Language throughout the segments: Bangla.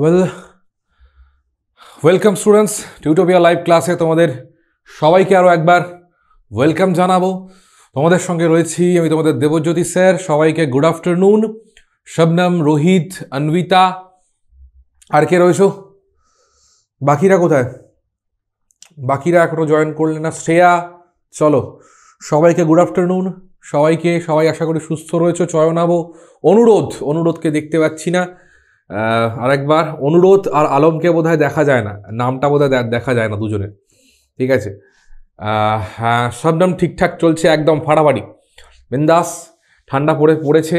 well welcome students Tutopia live ক্লাসে তোমাদের সবাইকে আরও একবার ওয়েলকাম জানাবো তোমাদের সঙ্গে রয়েছি আমি তোমাদের দেবজ্যোতি স্যার সবাইকে গুড আফটারনুন শবনম রোহিত অন্বিতা আর কে রয়েছ বাকিরা কোথায় বাকিরা এখনও জয়েন করলে না শ্রেয়া চলো সবাইকে গুড আফটারনুন সবাইকে সবাই আশা করি সুস্থ রয়েছে চয়নাবো অনুরোধ অনুরোধকে দেখতে পাচ্ছি না আরেকবার অনুরোধ আর আলমকে বোধহয় দেখা যায় না নামটা বোধহয় দেখা যায় না দুজনের ঠিক আছে হ্যাঁ সবনাম ঠিকঠাক চলছে একদম ফাড়াফাড়ি বিন্দাস ঠান্ডা পড়ে পড়েছে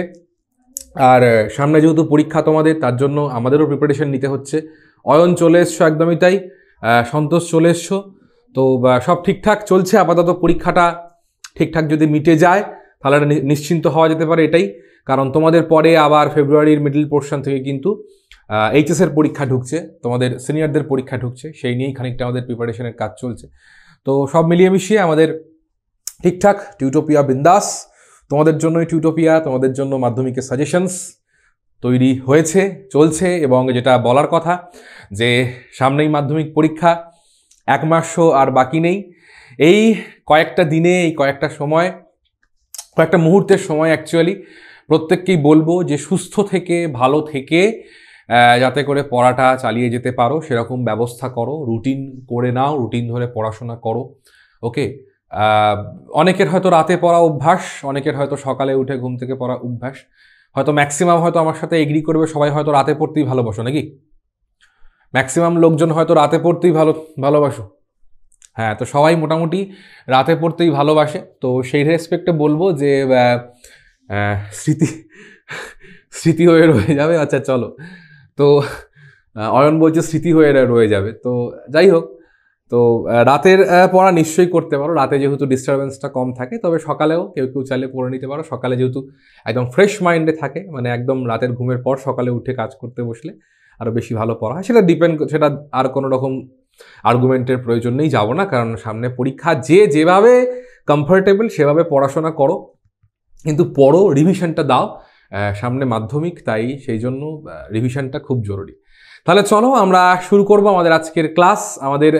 আর সামনে যেহেতু পরীক্ষা তোমাদের তার জন্য আমাদেরও প্রিপারেশন নিতে হচ্ছে অয়ন চলে এসছো একদমই তাই সন্তোষ চলে এসছো তো সব ঠিকঠাক চলছে আপাতত পরীক্ষাটা ঠিকঠাক যদি মিটে যায় তাহলে নিশ্চিন্ত হওয়া যেতে পারে এটাই কারণ তোমাদের পরে আবার ফেব্রুয়ারির মিডল পোর্শন থেকে কিন্তু এইচএসের পরীক্ষা ঢুকছে তোমাদের সিনিয়রদের পরীক্ষা ঢুকছে সেই নিয়েই খানিকটা আমাদের প্রিপারেশনের কাজ চলছে তো সব মিলিয়ে মিশিয়ে আমাদের ঠিকঠাক টিউটোপিয়া বিন্দাস তোমাদের জন্যই টিউটোপিয়া তোমাদের জন্য মাধ্যমিকের সাজেশনস তৈরি হয়েছে চলছে এবং যেটা বলার কথা যে সামনেই মাধ্যমিক পরীক্ষা এক মাসও আর বাকি নেই এই কয়েকটা দিনে এই কয়েকটা সময় কয়েকটা মুহূর্তের সময় অ্যাকচুয়ালি প্রত্যেককেই বলবো যে সুস্থ থেকে ভালো থেকে যাতে করে পড়াটা চালিয়ে যেতে পারো সেরকম ব্যবস্থা করো রুটিন করে নাও রুটিন ধরে পড়াশোনা করো ওকে অনেকের হয়তো রাতে পড়া অভ্যাস অনেকের হয়তো সকালে উঠে ঘুম থেকে পড়া অভ্যাস হয়তো ম্যাক্সিমাম হয়তো আমার সাথে এগ্রি করবে সবাই হয়তো রাতে পড়তেই ভালোবাসো নাকি ম্যাক্সিমাম লোকজন হয়তো রাতে পড়তেই ভালো ভালোবাসো হ্যাঁ তো সবাই মোটামুটি রাতে পড়তেই ভালোবাসে তো সেই রেসপেক্টে বলবো যে স্মৃতি স্মৃতি হয়ে রয়ে যাবে আচ্ছা চলো তো অয়ন বলছে স্মৃতি হয়ে রয়ে যাবে তো যাই হোক তো রাতের পড়া নিশ্চয়ই করতে পারো রাতে যেহেতু ডিস্টারবেন্সটা কম থাকে তবে সকালেও কেউ কেউ চাইলে পড়ে নিতে পারো সকালে যেহেতু একদম ফ্রেশ মাইন্ডে থাকে মানে একদম রাতের ঘুমের পর সকালে উঠে কাজ করতে বসলে আরও বেশি ভালো পড়া হয় সেটা ডিপেন্ড সেটা আর কোনো রকম আর্গুমেন্টের প্রয়োজন নেই যাবো না কারণ সামনে পরীক্ষা যে যেভাবে কমফর্টেবল সেভাবে পড়াশোনা করো কিন্তু পড়ো রিভিশনটা দাও সামনে মাধ্যমিক তাই সেই জন্য রিভিশনটা খুব জরুরি তাহলে চলো আমরা শুরু করব আমাদের আজকের ক্লাস আমাদের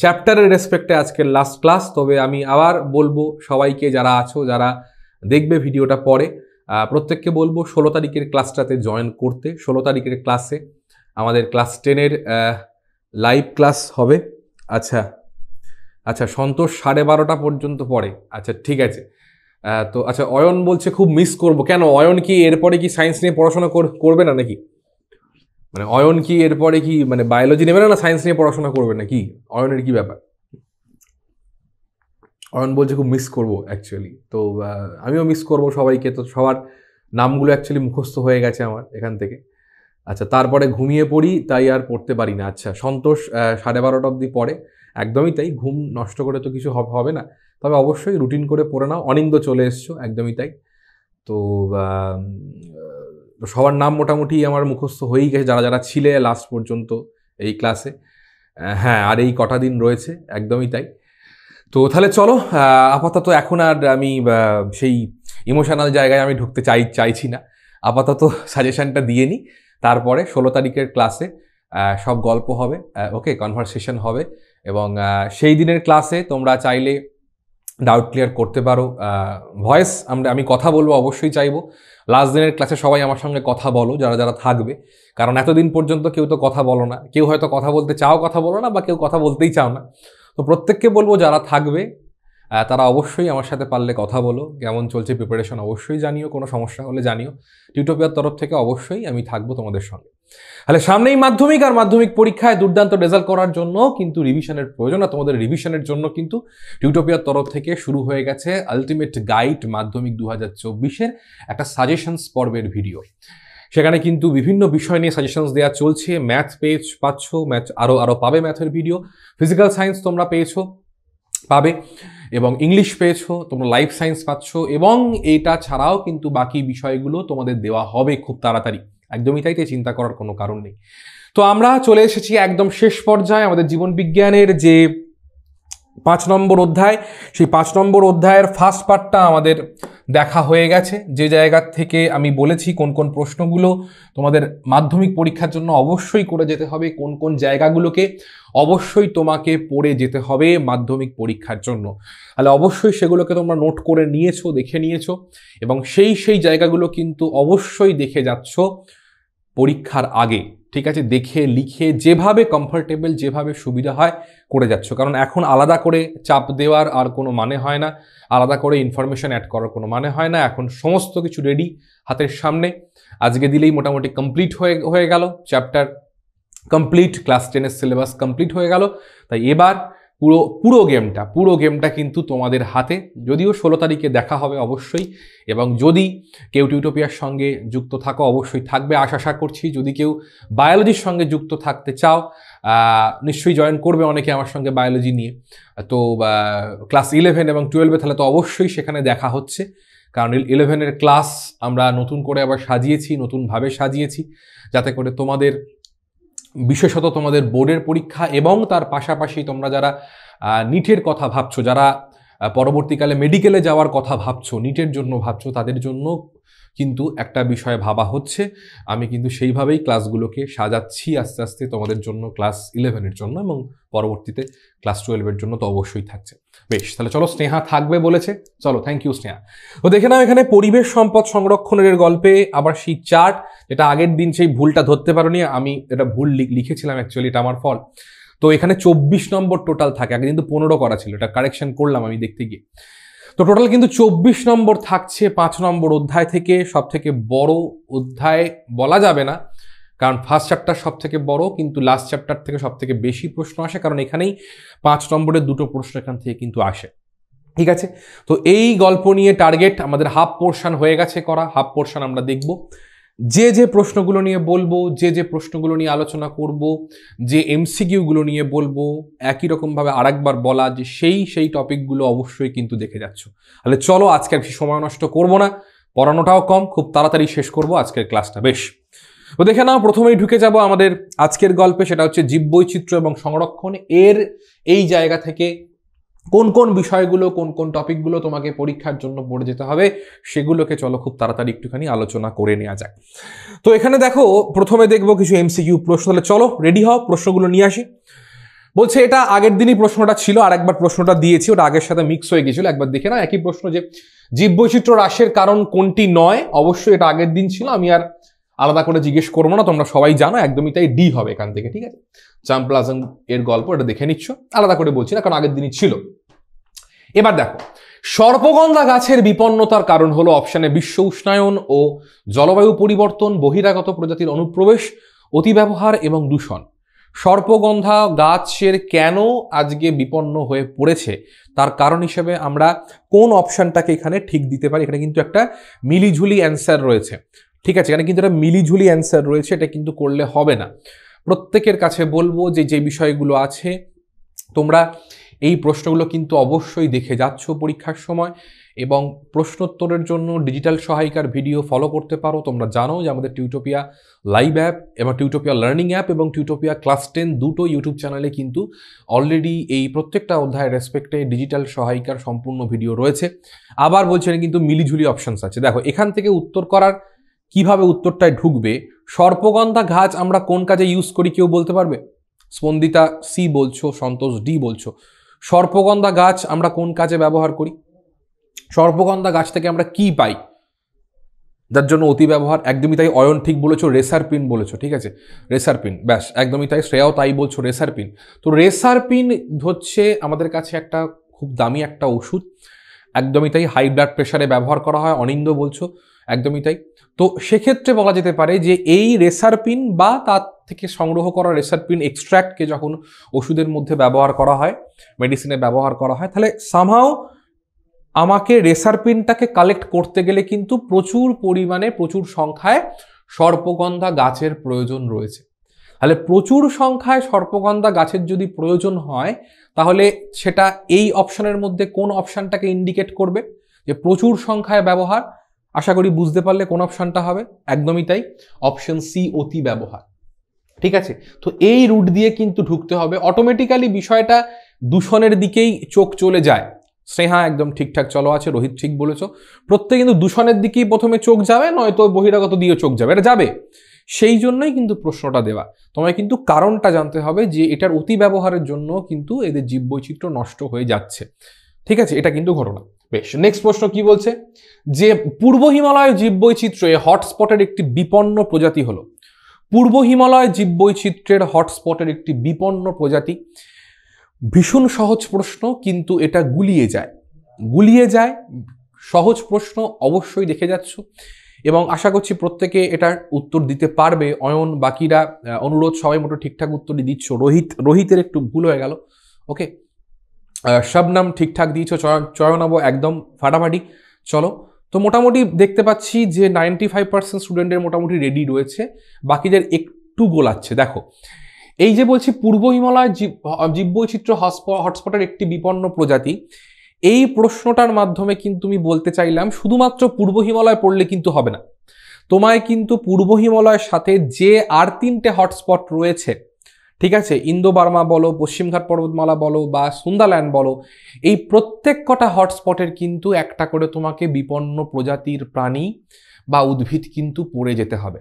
চ্যাপ্টারের রেসপেক্টে আজকের লাস্ট ক্লাস তবে আমি আবার বলবো সবাইকে যারা আছো যারা দেখবে ভিডিওটা পরে প্রত্যেককে বলবো ষোলো তারিখের ক্লাসটাতে জয়েন করতে ষোলো তারিখের ক্লাসে আমাদের ক্লাস টেনের লাইভ ক্লাস হবে আচ্ছা আচ্ছা সন্তোষ সাড়ে বারোটা পর্যন্ত পড়ে আচ্ছা ঠিক আছে তো আচ্ছা অয়ন বলছে খুব মিস করব কেন অয়ন কি এরপরে কি সায়েন্স নিয়ে পড়াশোনা করবে না নাকি মানে অয়ন কি এরপরে কি মানে বায়োলজি নেবে না সায়েন্স নিয়ে পড়াশোনা করবে না কি অয়নের কি ব্যাপার অয়ন বলছে খুব মিস করব অ্যাকচুয়ালি তো আমিও মিস করব সবাইকে তো সবার নামগুলো অ্যাকচুয়ালি মুখস্থ হয়ে গেছে আমার এখান থেকে আচ্ছা তারপরে ঘুমিয়ে পড়ি তাই আর পড়তে পারি না আচ্ছা সন্তোষ সাড়ে বারোটা অবধি পড়ে একদমই তাই ঘুম নষ্ট করে তো কিছু হবে না তবে অবশ্যই রুটিন করে পড়ে নাও অনিন্দ চলে এসছো একদমই তাই তো সবার নাম মোটামুটি আমার মুখস্থ হয়েই গেছে যারা যারা ছিলে লাস্ট পর্যন্ত এই ক্লাসে হ্যাঁ আর এই কটা দিন রয়েছে একদমই তাই তো তাহলে চলো আপাতত এখন আর আমি সেই ইমোশনাল জায়গায় আমি ঢুকতে চাই চাইছি না আপাতত সাজেশানটা দিয়ে নিই তারপরে ষোলো তারিখের ক্লাসে সব গল্প হবে ওকে কনভারসেশন হবে এবং সেই দিনের ক্লাসে তোমরা চাইলে ডাউট ক্লিয়ার করতে পারো ভয়েস আমরা আমি কথা বলবো অবশ্যই চাইবো লাস্ট দিনের ক্লাসে সবাই আমার সঙ্গে কথা বলো যারা যারা থাকবে কারণ এতদিন পর্যন্ত কেউ তো কথা বলো না কেউ হয়তো কথা বলতে চাও কথা বলো না বা কেউ কথা বলতেই চাও না তো প্রত্যেককে বলবো যারা থাকবে তারা অবশ্যই আমার সাথে পারলে কথা বলো কেমন চলছে প্রিপারেশন অবশ্যই জানিও কোনো সমস্যা হলে জানিও টিউটোপিয়ার তরফ থেকে অবশ্যই আমি থাকবো তোমাদের সঙ্গে তাহলে সামনেই মাধ্যমিক আর মাধ্যমিক পরীক্ষায় দুর্দান্ত রেজাল্ট করার জন্য কিন্তু রিভিশনের প্রয়োজন আর তোমাদের রিভিশনের জন্য কিন্তু টিউটোপিয়ার তরফ থেকে শুরু হয়ে গেছে আলটিমেট গাইড মাধ্যমিক দু হাজার চব্বিশের একটা সাজেশনস পর্বের ভিডিও সেখানে কিন্তু বিভিন্ন বিষয় নিয়ে সাজেশনস দেওয়া চলছে ম্যাথ পেজ পাচ্ছ ম্যাথ আরও আরও পাবে ম্যাথের ভিডিও ফিজিক্যাল সায়েন্স তোমরা পেয়েছো পাবে এবং ইংলিশ পেয়েছো তোমরা লাইফ সায়েন্স পাচ্ছ এবং এটা ছাড়াও কিন্তু বাকি বিষয়গুলো তোমাদের দেওয়া হবে খুব তাড়াতাড়ি একদমই তাই তাই চিন্তা করার কোনো কারণ নেই তো আমরা চলে এসেছি একদম শেষ পর্যায়ে আমাদের জীবন বিজ্ঞানের যে পাঁচ নম্বর অধ্যায় সেই পাঁচ নম্বর অধ্যায়ের ফার্স্ট পার্টটা আমাদের দেখা হয়ে গেছে যে জায়গা থেকে আমি বলেছি কোন কোন প্রশ্নগুলো তোমাদের মাধ্যমিক পরীক্ষার জন্য অবশ্যই করে যেতে হবে কোন কোন জায়গাগুলোকে অবশ্যই তোমাকে পড়ে যেতে হবে মাধ্যমিক পরীক্ষার জন্য তাহলে অবশ্যই সেগুলোকে তোমরা নোট করে নিয়েছো দেখে নিয়েছো এবং সেই সেই জায়গাগুলো কিন্তু অবশ্যই দেখে যাচ্ছ পরীক্ষার আগে ঠিক আছে দেখে লিখে যেভাবে কমফর্টেবল যেভাবে সুবিধা হয় করে যাচ্ছ কারণ এখন আলাদা করে চাপ দেওয়ার আর কোনো মানে হয় না আলাদা করে ইনফরমেশান অ্যাড করার কোনো মানে হয় না এখন সমস্ত কিছু রেডি হাতের সামনে আজকে দিলেই মোটামুটি কমপ্লিট হয়ে হয়ে গেল চ্যাপ্টার কমপ্লিট ক্লাস টেনের সিলেবাস কমপ্লিট হয়ে গেল তাই এবার পুরো পুরো গেমটা পুরো গেমটা কিন্তু তোমাদের হাতে যদিও ষোলো তারিখে দেখা হবে অবশ্যই এবং যদি কেউ টিউটোপিয়ার সঙ্গে যুক্ত থাকো অবশ্যই থাকবে আশা আশা করছি যদি কেউ বায়োলজির সঙ্গে যুক্ত থাকতে চাও নিশ্চয়ই জয়েন করবে অনেকে আমার সঙ্গে বায়োলজি নিয়ে তো ক্লাস ইলেভেন এবং টুয়েলভে তাহলে তো অবশ্যই সেখানে দেখা হচ্ছে কারণ ইলেভেনের ক্লাস আমরা নতুন করে আবার সাজিয়েছি নতুনভাবে সাজিয়েছি যাতে করে তোমাদের বিশেষত তোমাদের বোর্ডের পরীক্ষা এবং তার পাশাপাশি তোমরা যারা নিটের কথা ভাবছো যারা পরবর্তীকালে মেডিকেলে যাওয়ার কথা ভাবছো নিটের জন্য ভাবছো তাদের জন্য কিন্তু একটা বিষয় ভাবা হচ্ছে আমি কিন্তু সেইভাবেই ক্লাসগুলোকে সাজাচ্ছি আস্তে আস্তে তোমাদের জন্য ক্লাস ইলেভেনের জন্য এবং পরবর্তীতে ক্লাস টুয়েলভের জন্য তো অবশ্যই থাকছে বেশ তাহলে চলো স্নেহা থাকবে বলেছে চলো থ্যাংক ইউ স্নেহা তো দেখে নাও এখানে পরিবেশ সম্পদ সংরক্ষণের গল্পে আবার সেই চার্ট যেটা আগের দিন সেই ভুলটা ধরতে পারোনি আমি এটা ভুল লিখেছিলাম অ্যাকচুয়ালি এটা আমার ফল তো এখানে চব্বিশ নম্বর টোটাল থাকে আগে কিন্তু পনেরো করা ছিল এটা কারেকশন করলাম আমি দেখতে গিয়ে তো টোটাল কিন্তু চব্বিশ নম্বর থাকছে পাঁচ নম্বর অধ্যায় থেকে সব থেকে বড় অধ্যায় বলা যাবে না কারণ ফার্স্ট চ্যাপ্টার সব থেকে বড় কিন্তু লাস্ট চ্যাপ্টার থেকে সব থেকে বেশি প্রশ্ন আসে কারণ এখানেই পাঁচ নম্বরের দুটো প্রশ্ন এখান থেকে কিন্তু আসে ঠিক আছে তো এই গল্প নিয়ে টার্গেট আমাদের হাফ পোর্শান হয়ে গেছে করা হাফ পোর্শান আমরা দেখব যে যে প্রশ্নগুলো নিয়ে বলবো যে যে প্রশ্নগুলো নিয়ে আলোচনা করব যে এমসিকিউগুলো নিয়ে বলবো একই রকমভাবে আরেকবার বলা যে সেই সেই টপিকগুলো অবশ্যই কিন্তু দেখে যাচ্ছ তাহলে চলো আজকে আর সময় নষ্ট করবো না পড়ানোটাও কম খুব তাড়াতাড়ি শেষ করব আজকের ক্লাসটা বেশ তো দেখে নাও প্রথমেই ঢুকে যাব আমাদের আজকের গল্পে সেটা হচ্ছে জীববৈচিত্র্য এবং সংরক্ষণ এর এই জায়গা থেকে কোন কোন বিষয়গুলো কোন কোন টপিকগুলো তোমাকে পরীক্ষার জন্য পড়ে যেতে হবে সেগুলোকে চলো খুব তাড়াতাড়ি একটুখানি আলোচনা করে নেওয়া যাক তো এখানে দেখো প্রথমে দেখবো কিছু এমসিকিউ প্রশ্ন তাহলে চলো রেডি হও প্রশ্নগুলো নিয়ে আসি বলছে এটা আগের দিনই প্রশ্নটা ছিল আর একবার প্রশ্নটা দিয়েছি ওটা আগের সাথে মিক্স হয়ে গেছিল একবার দেখে না একই প্রশ্ন যে জীববৈচিত্র্য হ্রাসের কারণ কোনটি নয় অবশ্যই এটা আগের দিন ছিল আমি আর আলাদা করে জিজ্ঞেস করবো না তোমরা সবাই জানো একদমই তাই ডি হবে এখান থেকে ঠিক আছে চাম্পল এর গল্প এটা দেখে নিচ্ছ আলাদা করে বলছি না কারণ আগের দিনই ছিল এবার দেখো সর্পগন্ধা গাছের বিপন্নতার কারণ হলো অপশানে বিশ্ব উষ্ণায়ন ও জলবায়ু পরিবর্তন বহিরাগত প্রজাতির অনুপ্রবেশ অতিব্যবহার এবং দূষণ সর্পগন্ধা গাছের কেন আজকে বিপন্ন হয়ে পড়েছে তার কারণ হিসেবে আমরা কোন অপশানটাকে এখানে ঠিক দিতে পারি এখানে কিন্তু একটা মিলিঝুলি অ্যান্সার রয়েছে ঠিক আছে এখানে কিন্তু একটা মিলিঝুলি অ্যান্সার রয়েছে এটা কিন্তু করলে হবে না প্রত্যেকের কাছে বলবো যে যে বিষয়গুলো আছে তোমরা এই প্রশ্নগুলো কিন্তু অবশ্যই দেখে যাচ্ছ পরীক্ষার সময় এবং প্রশ্নোত্তরের জন্য ডিজিটাল সহায়িকার ভিডিও ফলো করতে পারো তোমরা জানো যে আমাদের টিউটোপিয়া লাইভ অ্যাপ এবং টিউটোপিয়া লার্নিং অ্যাপ এবং টিউটোপিয়া ক্লাস টেন দুটো ইউটিউব চ্যানেলে কিন্তু অলরেডি এই প্রত্যেকটা অধ্যায় রেসপেক্টে ডিজিটাল সহায়িকার সম্পূর্ণ ভিডিও রয়েছে আবার বলছেন কিন্তু মিলিঝুলি অপশানস আছে দেখো এখান থেকে উত্তর করার কিভাবে উত্তরটায় ঢুকবে সর্পগন্ধা ঘাস আমরা কোন কাজে ইউজ করি কেউ বলতে পারবে স্পন্দিতা সি বলছো সন্তোষ ডি বলছো সর্পগন্ধা গাছ আমরা কোন কাজে ব্যবহার করি সর্পগন্ধা গাছ থেকে আমরা কি পাই যার জন্য অতি ব্যবহার একদমই তাই অয়ন ঠিক বলেছো রেসার পিন বলেছো ঠিক আছে রেসার পিন ব্যাস একদমই তাই শ্রেয়াও তাই বলছো রেসার পিন তো রেসার পিন হচ্ছে আমাদের কাছে একটা খুব দামি একটা ওষুধ একদমই তাই হাই ব্লাড প্রেশারে ব্যবহার করা হয় অনিন্দ বলছো একদমই তাই তো সেক্ষেত্রে বলা যেতে পারে যে এই রেসারপিন বা তার থেকে সংগ্রহ করা রেসারপিন এক্সট্র্যাক্টকে যখন ওষুধের মধ্যে ব্যবহার করা হয় মেডিসিনে ব্যবহার করা হয় তাহলে সামহাও আমাকে রেসারপিনটাকে কালেক্ট করতে গেলে কিন্তু প্রচুর পরিমাণে প্রচুর সংখ্যায় সর্পগন্ধা গাছের প্রয়োজন রয়েছে তাহলে প্রচুর সংখ্যায় সর্পগন্ধা গাছের যদি প্রয়োজন হয় তাহলে সেটা এই অপশনের মধ্যে কোন অপশানটাকে ইন্ডিকেট করবে যে প্রচুর সংখ্যায় ব্যবহার আশা করি বুঝতে পারলে কোন অপশানটা হবে একদমই তাই অপশন সি অতি ব্যবহার ঠিক আছে তো এই রুট দিয়ে কিন্তু ঢুকতে হবে অটোমেটিক্যালি বিষয়টা দূষণের দিকেই চোখ চলে যায় স্নেহা একদম ঠিকঠাক চলো আছে রোহিত ঠিক বলেছ প্রত্যেকে কিন্তু দূষণের দিকেই প্রথমে চোখ যাবে নয়তো বহিরাগত দিয়েও চোখ যাবে এটা যাবে সেই জন্যই কিন্তু প্রশ্নটা দেওয়া তোমায় কিন্তু কারণটা জানতে হবে যে এটার অতি ব্যবহারের জন্য কিন্তু এদের জীববৈচিত্র্য নষ্ট হয়ে যাচ্ছে ঠিক আছে এটা কিন্তু ঘটনা বেশ নেক্সট প্রশ্ন কি বলছে যে পূর্ব হিমালয় জীববৈচিত্র্যে হটস্পটের একটি বিপন্ন প্রজাতি হলো পূর্ব হিমালয় জীববৈচিত্র্যের হটস্পটের একটি বিপন্ন প্রজাতি ভীষণ সহজ প্রশ্ন কিন্তু এটা গুলিয়ে যায় গুলিয়ে যায় সহজ প্রশ্ন অবশ্যই দেখে যাচ্ছ এবং আশা করছি প্রত্যেকে এটার উত্তর দিতে পারবে অয়ন বাকিরা অনুরোধ সবাই মতো ঠিকঠাক উত্তরই দিচ্ছ রোহিত রোহিতের একটু ভুল হয়ে গেল ওকে শবনাম ঠিকঠাক দিয়েছ চয়নাবো একদম ফাটাফাটি চলো তো মোটামুটি দেখতে পাচ্ছি যে নাইনটি ফাইভ পার্সেন্ট স্টুডেন্টের মোটামুটি রেডি রয়েছে বাকিদের একটু গোলাচ্ছে দেখো এই যে বলছি পূর্ব হিমালয় জীববৈচিত্র হটস্পটের একটি বিপন্ন প্রজাতি এই প্রশ্নটার মাধ্যমে কিন্তু তুমি বলতে চাইলাম শুধুমাত্র পূর্ব হিমালয় পড়লে কিন্তু হবে না তোমায় কিন্তু পূর্ব হিমালয়ের সাথে যে আর তিনটে হটস্পট রয়েছে ঠিক আছে ইন্দো বার্মা বলো পশ্চিমঘাট পর্বতমালা বলো বা সুন্দারল্যান্ড বলো এই প্রত্যেক কটা হটস্পটের কিন্তু একটা করে তোমাকে বিপন্ন প্রজাতির প্রাণী বা উদ্ভিদ কিন্তু পড়ে যেতে হবে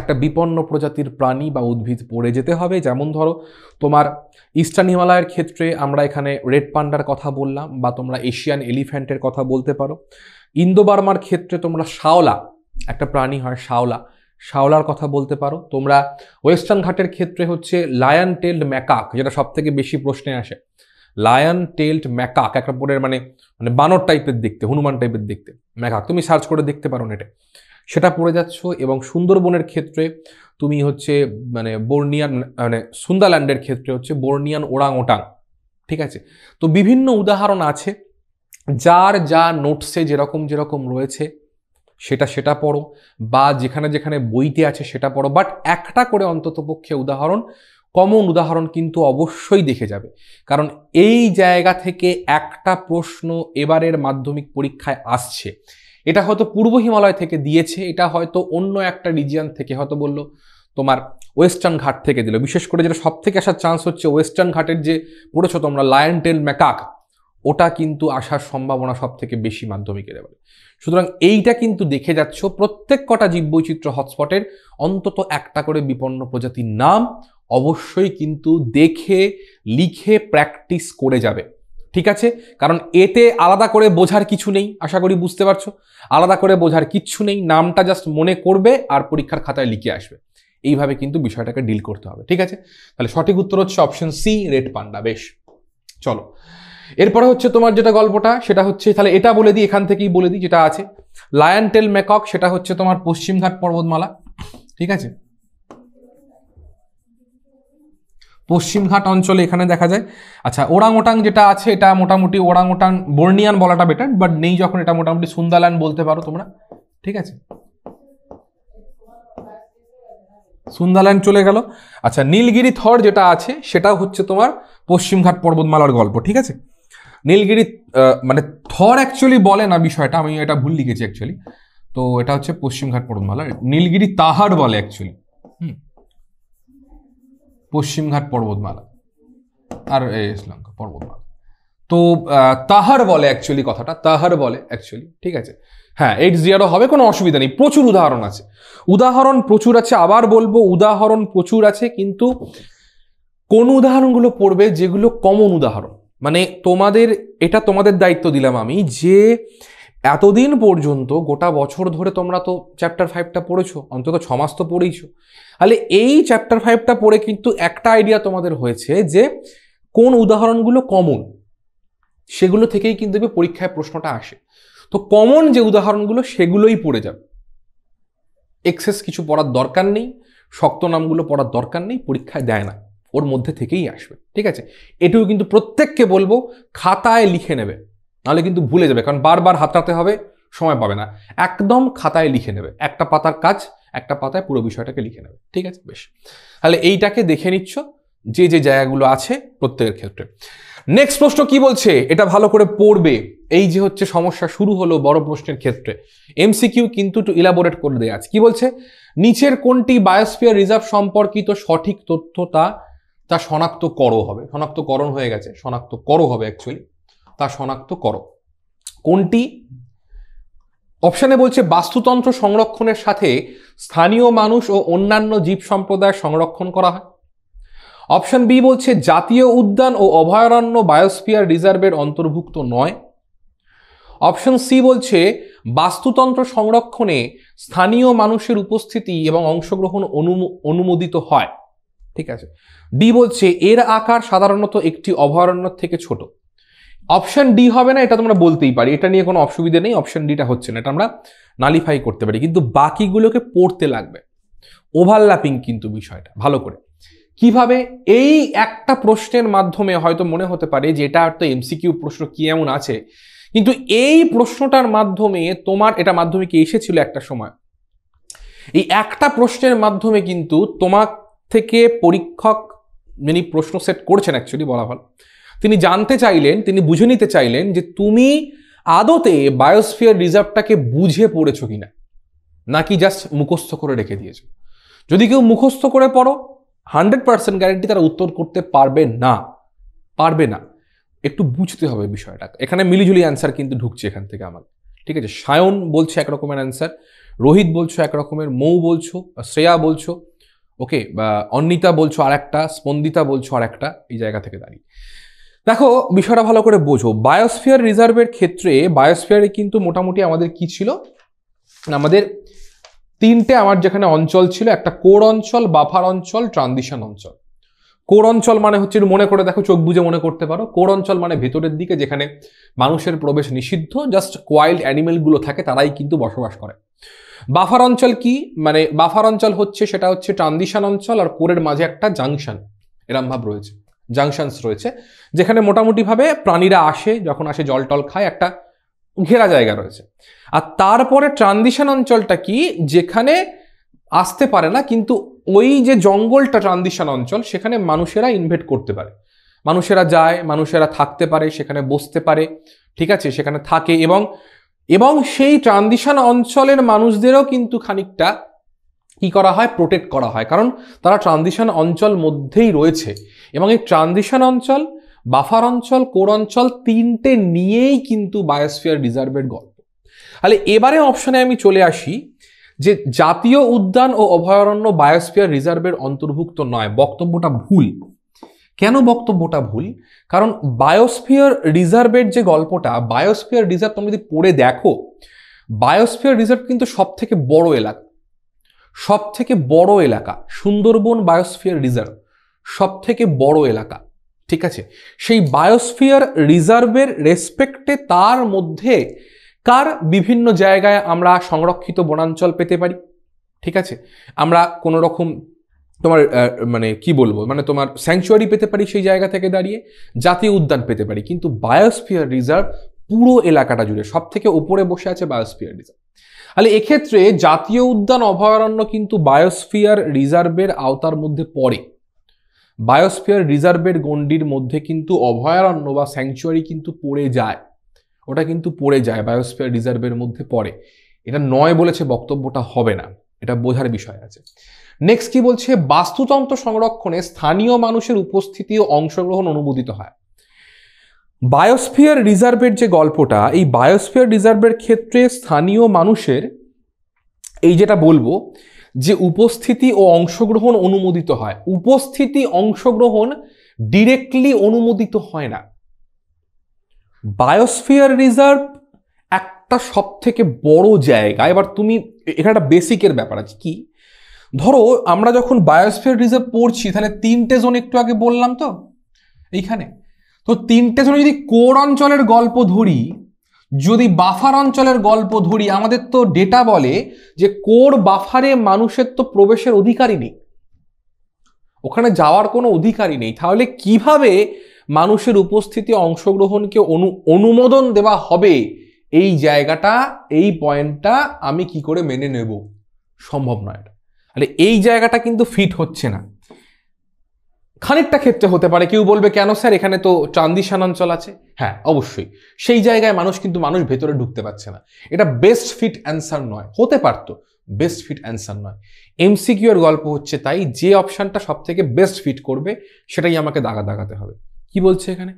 একটা বিপন্ন প্রজাতির প্রাণী বা উদ্ভিদ পড়ে যেতে হবে যেমন ধরো তোমার ইস্টার্ন হিমালয়ের ক্ষেত্রে আমরা এখানে রেড পান্ডার কথা বললাম বা তোমরা এশিয়ান এলিফ্যান্টের কথা বলতে পারো ইন্দো বার্মার ক্ষেত্রে তোমরা শাওলা একটা প্রাণী হয় শাওলা শাওলার কথা বলতে পারো তোমরা ওয়েস্টার্ন ঘাটের ক্ষেত্রে হচ্ছে লায়ন টেলড ম্যাকাক যেটা সব থেকে বেশি প্রশ্নে আসে লায়ন টেলড ম্যাকাক এক রকমের মানে মানে বানর টাইপের দেখতে হনুমান টাইপের দেখতে ম্যাকাক তুমি সার্চ করে দেখতে পারো নেটে সেটা পড়ে যাচ্ছ এবং সুন্দরবনের ক্ষেত্রে তুমি হচ্ছে মানে বর্নিয়ান মানে সুন্দরল্যান্ডের ক্ষেত্রে হচ্ছে বর্নিয়ান ওরাং ওটাং ঠিক আছে তো বিভিন্ন উদাহরণ আছে যার যা নোটসে যেরকম যেরকম রয়েছে সেটা সেটা পড়ো বা যেখানে যেখানে বইতে আছে সেটা পড়ো বাট একটা করে অন্ততপক্ষে উদাহরণ কমন উদাহরণ কিন্তু অবশ্যই দেখে যাবে কারণ এই জায়গা থেকে একটা প্রশ্ন এবারের মাধ্যমিক পরীক্ষায় আসছে এটা হয়তো পূর্ব হিমালয় থেকে দিয়েছে এটা হয়তো অন্য একটা রিজিয়ান থেকে হয়তো বললো তোমার ওয়েস্টার্ন ঘাট থেকে দিল বিশেষ করে যেটা সব থেকে আসার চান্স হচ্ছে ওয়েস্টার্ন ঘাটের যে পড়েছ তোমরা লায়ন টেল ম্যাকাক ওটা কিন্তু আসার সম্ভাবনা সব থেকে বেশি মাধ্যমিকের এবারে সুতরাং এইটা কিন্তু দেখে যাচ্ছ প্রত্যেক কটা জীববৈচিত্র্য হটস্পটের অন্তত একটা করে বিপন্ন প্রজাতির নাম অবশ্যই কিন্তু দেখে লিখে প্র্যাকটিস করে যাবে ঠিক আছে কারণ এতে আলাদা করে বোঝার কিছু নেই আশা করি বুঝতে পারছো আলাদা করে বোঝার কিচ্ছু নেই নামটা জাস্ট মনে করবে আর পরীক্ষার খাতায় লিখে আসবে এইভাবে কিন্তু বিষয়টাকে ডিল করতে হবে ঠিক আছে তাহলে সঠিক উত্তর হচ্ছে অপশন সি রেড পান্ডা বেশ চলো এরপরে হচ্ছে তোমার যেটা গল্পটা সেটা হচ্ছে তাহলে এটা বলে দিই এখান থেকেই বলে দিই যেটা আছে লায়ন টেল মেকক সেটা হচ্ছে তোমার পশ্চিমঘাট পর্বতমালা ঠিক আছে পশ্চিমঘাট অঞ্চলে এখানে দেখা যায় আচ্ছা ওরাং ওটাং যেটা আছে এটা মোটামুটি ওরাং ওটাং বর্নিয়ান বলাটা বেটার বাট নেই যখন এটা মোটামুটি সুন্দালান বলতে পারো তোমরা ঠিক আছে সুন্দাল্যান্ড চলে গেল আচ্ছা নীলগিরি থর যেটা আছে সেটা হচ্ছে তোমার পশ্চিমঘাট পর্বতমালার গল্প ঠিক আছে নীলগিরি মানে থর অ্যাকচুয়ালি বলে না বিষয়টা আমি এটা ভুল লিখেছি অ্যাকচুয়ালি তো এটা হচ্ছে পশ্চিমঘাট পর্বতমালা নীলগিরি তাহার বলে অ্যাকচুয়ালি হুম পশ্চিমঘাট পর্বতমালা আর শ্রীলঙ্কা পর্বতমালা তো তাহার বলে অ্যাকচুয়ালি কথাটা তাহার বলে অ্যাকচুয়ালি ঠিক আছে হ্যাঁ এইট জিয়ারও হবে কোনো অসুবিধা নেই প্রচুর উদাহরণ আছে উদাহরণ প্রচুর আছে আবার বলবো উদাহরণ প্রচুর আছে কিন্তু কোন উদাহরণগুলো পড়বে যেগুলো কমন উদাহরণ মানে তোমাদের এটা তোমাদের দায়িত্ব দিলাম আমি যে এতদিন পর্যন্ত গোটা বছর ধরে তোমরা তো চ্যাপ্টার ফাইভটা পড়েছো অন্তত ছ মাস তো পড়েইছো তাহলে এই চ্যাপ্টার ফাইভটা পড়ে কিন্তু একটা আইডিয়া তোমাদের হয়েছে যে কোন উদাহরণগুলো কমন সেগুলো থেকেই কিন্তু পরীক্ষায় প্রশ্নটা আসে তো কমন যে উদাহরণগুলো সেগুলোই পড়ে যাবে এক্সেস কিছু পড়ার দরকার নেই শক্ত নামগুলো পড়ার দরকার নেই পরীক্ষায় দেয় না ওর মধ্যে থেকেই আসবে ঠিক আছে এটুকু কিন্তু প্রত্যেককে বলবো খাতায় লিখে নেবে নাহলে কিন্তু ভুলে যাবে কারণ বারবার হাতরাতে হবে সময় পাবে না একদম খাতায় লিখে নেবে একটা পাতার কাজ একটা পাতায় পুরো বিষয়টাকে লিখে নেবে ঠিক আছে বেশ তাহলে এইটাকে দেখে নিচ্ছ যে যে জায়গাগুলো আছে প্রত্যেকের ক্ষেত্রে নেক্সট প্রশ্ন কি বলছে এটা ভালো করে পড়বে এই যে হচ্ছে সমস্যা শুরু হলো বড় প্রশ্নের ক্ষেত্রে এমসিকিউ কিন্তু একটু ইলাবোরেট করে দেওয়া আছে কি বলছে নিচের কোনটি বায়োস্ফিয়ার রিজার্ভ সম্পর্কিত সঠিক তথ্য তা তা শনাক্ত করো হবে শনাক্তকরণ হয়ে গেছে শনাক্ত করো হবে অ্যাকচুয়ালি তা শনাক্ত করো কোনটি অপশানে বলছে বাস্তুতন্ত্র সংরক্ষণের সাথে স্থানীয় মানুষ ও অন্যান্য জীব সম্প্রদায় সংরক্ষণ করা হয় অপশন বি বলছে জাতীয় উদ্যান ও অভয়ারণ্য বায়োস্ফিয়ার রিজার্ভের অন্তর্ভুক্ত নয় অপশন সি বলছে বাস্তুতন্ত্র সংরক্ষণে স্থানীয় মানুষের উপস্থিতি এবং অংশগ্রহণ অনুমোদিত হয় ঠিক আছে ডি বলছে এর আকার সাধারণত একটি অভয়ারণ্য থেকে ছোট অপশান ডি হবে না এটা তোমরা বলতেই পারি এটা নিয়ে কোনো অসুবিধে নেই অপশান ডিটা হচ্ছে না এটা আমরা নালিফাই করতে পারি কিন্তু বাকিগুলোকে পড়তে লাগবে ওভারল্যাপিং কিন্তু বিষয়টা ভালো করে কিভাবে এই একটা প্রশ্নের মাধ্যমে হয়তো মনে হতে পারে যে এটা তো এমসিকিউ প্রশ্ন কী এমন আছে কিন্তু এই প্রশ্নটার মাধ্যমে তোমার এটা মাধ্যমে কি এসেছিল একটা সময় এই একটা প্রশ্নের মাধ্যমে কিন্তু তোমার থেকে পরীক্ষক মিনি প্রশ্ন সেট করছেন অ্যাকচুয়ালি বলা ভালো তিনি জানতে চাইলেন তিনি বুঝে নিতে চাইলেন যে তুমি আদতে বায়োস্ফিয়ার রিজার্ভটাকে বুঝে পড়েছো কি না নাকি জাস্ট মুখস্থ করে রেখে দিয়েছো যদি কেউ মুখস্থ করে পড়ো হান্ড্রেড পার্সেন্ট গ্যারেন্টি তারা উত্তর করতে পারবে না পারবে না একটু বুঝতে হবে বিষয়টা এখানে মিলিজুলি অ্যান্সার কিন্তু ঢুকছে এখান থেকে আমার ঠিক আছে সায়ন বলছে একরকমের অ্যান্সার রোহিত বলছো একরকমের মৌ বলছো শ্রেয়া বলছো ওকে অন্নিতা বলছো আর একটা স্পন্দিতা বলছো আর একটা এই জায়গা থেকে দাঁড়িয়ে দেখো বিষয়টা ভালো করে বোঝো বায়োস্ফিয়ার রিজার্ভের ক্ষেত্রে বায়োস্ফিয়ারে কিন্তু মোটামুটি আমাদের কি ছিল আমাদের তিনটে আমার যেখানে অঞ্চল ছিল একটা কোর অঞ্চল বাফার অঞ্চল ট্রানজিশন অঞ্চল কোর অঞ্চল মানে হচ্ছে মনে করে দেখো চোখ বুঝে মনে করতে পারো কোর অঞ্চল মানে ভেতরের দিকে যেখানে মানুষের প্রবেশ নিষিদ্ধ জাস্ট কোয়াইল্ড অ্যানিমেলগুলো থাকে তারাই কিন্তু বসবাস করে বাফার অঞ্চল কি মানে বাফার অঞ্চল হচ্ছে সেটা হচ্ছে ট্রানজিশন অঞ্চল আর কোরের মাঝে একটা জাংশন ভাব রয়েছে জাংশনস রয়েছে যেখানে মোটামুটিভাবে প্রাণীরা আসে যখন আসে জল টল খায় একটা ঘেরা জায়গা রয়েছে আর তারপরে ট্রানজিশন অঞ্চলটা কি যেখানে আসতে পারে না কিন্তু ওই যে জঙ্গলটা ট্রানজিশন অঞ্চল সেখানে মানুষেরা ইনভেট করতে পারে মানুষেরা যায় মানুষেরা থাকতে পারে সেখানে বসতে পারে ঠিক আছে সেখানে থাকে এবং এবং সেই ট্রানজিশন অঞ্চলের মানুষদেরও কিন্তু খানিকটা কি করা হয় প্রোটেক্ট করা হয় কারণ তারা ট্রানজিশন অঞ্চল মধ্যেই রয়েছে এবং এই ট্রানজিশন অঞ্চল বাফার অঞ্চল কোর অঞ্চল তিনটে নিয়েই কিন্তু বায়োস্ফিয়ার রিজার্ভের গল্প তাহলে এবারে অপশনে আমি চলে আসি যে জাতীয় উদ্যান ও অভয়ারণ্য বায়োস্ফিয়ার রিজার্ভের অন্তর্ভুক্ত নয় বক্তব্যটা ভুল কেন বক্তব্যটা ভুল কারণ বায়োস্ফিয়ার রিজার্ভের যে গল্পটা বায়োস্ফিয়ার রিজার্ভ তুমি যদি পড়ে দেখো বায়োস্ফিয়ার রিজার্ভ কিন্তু সব থেকে বড় এলাকা সব থেকে বড় এলাকা সুন্দরবন বায়োস্ফিয়ার রিজার্ভ সব থেকে বড় এলাকা ঠিক আছে সেই বায়োস্ফিয়ার রিজার্ভের রেসপেক্টে তার মধ্যে কার বিভিন্ন জায়গায় আমরা সংরক্ষিত বনাঞ্চল পেতে পারি ঠিক আছে আমরা কোনো রকম তোমার মানে কি বলবো মানে তোমার স্যাংচুয়ারি পেতে পারি সেই জায়গা থেকে দাঁড়িয়ে জাতীয় উদ্যান পেতে পারি কিন্তু বায়োস্ফিয়ার রিজার্ভ পুরো এলাকাটা জুড়ে সব থেকে ওপরে বসে আছে বায়োস্ফিয়ার রিজার্ভ তাহলে এক্ষেত্রে জাতীয় উদ্যান অভয়ারণ্য কিন্তু বায়োস্ফিয়ার রিজার্ভের আওতার মধ্যে পড়ে বায়োস্ফিয়ার রিজার্ভের গণ্ডির মধ্যে কিন্তু অভয়ারণ্য বা স্যাংচুয়ারি কিন্তু পড়ে যায় ওটা কিন্তু পড়ে যায় বায়োস্ফিয়ার রিজার্ভের মধ্যে পড়ে এটা নয় বলেছে বক্তব্যটা হবে না এটা বোঝার বিষয় আছে নেক্সট কি বলছে বাস্তুতন্ত্র সংরক্ষণে স্থানীয় মানুষের উপস্থিতি ও অংশগ্রহণ অনুমোদিত হয় বায়োস্ফিয়ার রিজার্ভের যে গল্পটা এই বায়োস্ফিয়ার রিজার্ভের ক্ষেত্রে স্থানীয় মানুষের এই যেটা বলবো যে উপস্থিতি ও অংশগ্রহণ অনুমোদিত হয় উপস্থিতি অংশগ্রহণ ডিরেক্টলি অনুমোদিত হয় না বায়োস্ফিয়ার রিজার্ভ একটা সব থেকে বড় জায়গা এবার তুমি এখানে একটা বেসিকের ব্যাপার আছে কি ধরো আমরা যখন বায়োস্ফিয়ার রিজার্ভ পড়ছি তাহলে তিনটে জোন একটু আগে বললাম তো এইখানে তো তিনটে জোনে যদি কোর অঞ্চলের গল্প ধরি যদি বাফার অঞ্চলের গল্প ধরি আমাদের তো ডেটা বলে যে কোর বাফারে মানুষের তো প্রবেশের অধিকারই নেই ওখানে যাওয়ার কোনো অধিকারই নেই তাহলে কিভাবে মানুষের উপস্থিতি অংশগ্রহণকে অনু অনুমোদন দেওয়া হবে এই জায়গাটা এই পয়েন্টটা আমি কি করে মেনে নেব সম্ভব নয় এটা তাহলে মানে এই জায়গাটা কিন্তু ফিট হচ্ছে না খানিকটা ক্ষেত্রে হতে পারে কেউ বলবে কেন স্যার এখানে তো ট্রানজিশন অঞ্চল আছে হ্যাঁ অবশ্যই সেই জায়গায় মানুষ কিন্তু মানুষ ভেতরে ঢুকতে পারছে না এটা বেস্ট ফিট অ্যান্সার নয় হতে পারতো বেস্ট ফিট অ্যান্সার নয় এমসিকিউর গল্প হচ্ছে তাই যে অপশানটা সব থেকে বেস্ট ফিট করবে সেটাই আমাকে দাগা দাগাতে হবে কি বলছে এখানে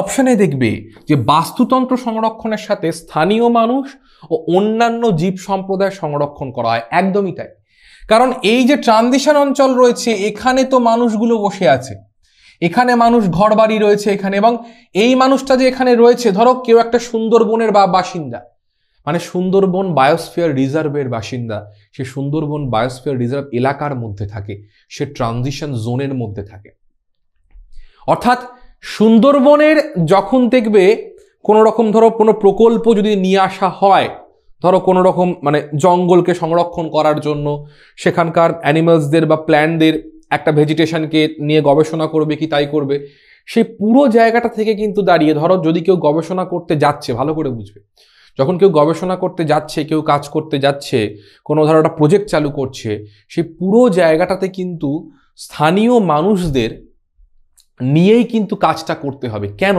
অপশানে দেখবে যে বাস্তুতন্ত্র সংরক্ষণের সাথে স্থানীয় মানুষ ও অন্যান্য জীব সম্প্রদায় সংরক্ষণ করা হয় একদমই তাই কারণ এই যে ট্রানজিশন অঞ্চল রয়েছে এখানে তো মানুষগুলো বসে আছে এখানে মানুষ ঘর বাড়ি রয়েছে এখানে এবং এই মানুষটা যে এখানে রয়েছে ধরো কেউ একটা সুন্দরবনের বা বাসিন্দা মানে সুন্দরবন বায়োস্ফিয়ার রিজার্ভের বাসিন্দা সে সুন্দরবন বায়োস্ফিয়ার রিজার্ভ এলাকার মধ্যে থাকে সে ট্রানজিশন জোনের মধ্যে থাকে অর্থাৎ সুন্দরবনের যখন দেখবে কোনো রকম ধরো কোনো প্রকল্প যদি নিয়ে আসা হয় ধরো কোনো রকম মানে জঙ্গলকে সংরক্ষণ করার জন্য সেখানকার অ্যানিমালসদের বা প্ল্যানদের একটা ভেজিটেশনকে নিয়ে গবেষণা করবে কি তাই করবে সেই পুরো জায়গাটা থেকে কিন্তু দাঁড়িয়ে ধরো যদি কেউ গবেষণা করতে যাচ্ছে ভালো করে বুঝবে যখন কেউ গবেষণা করতে যাচ্ছে কেউ কাজ করতে যাচ্ছে কোনো ধরো একটা প্রজেক্ট চালু করছে সেই পুরো জায়গাটাতে কিন্তু স্থানীয় মানুষদের নিয়েই কিন্তু কাজটা করতে হবে কেন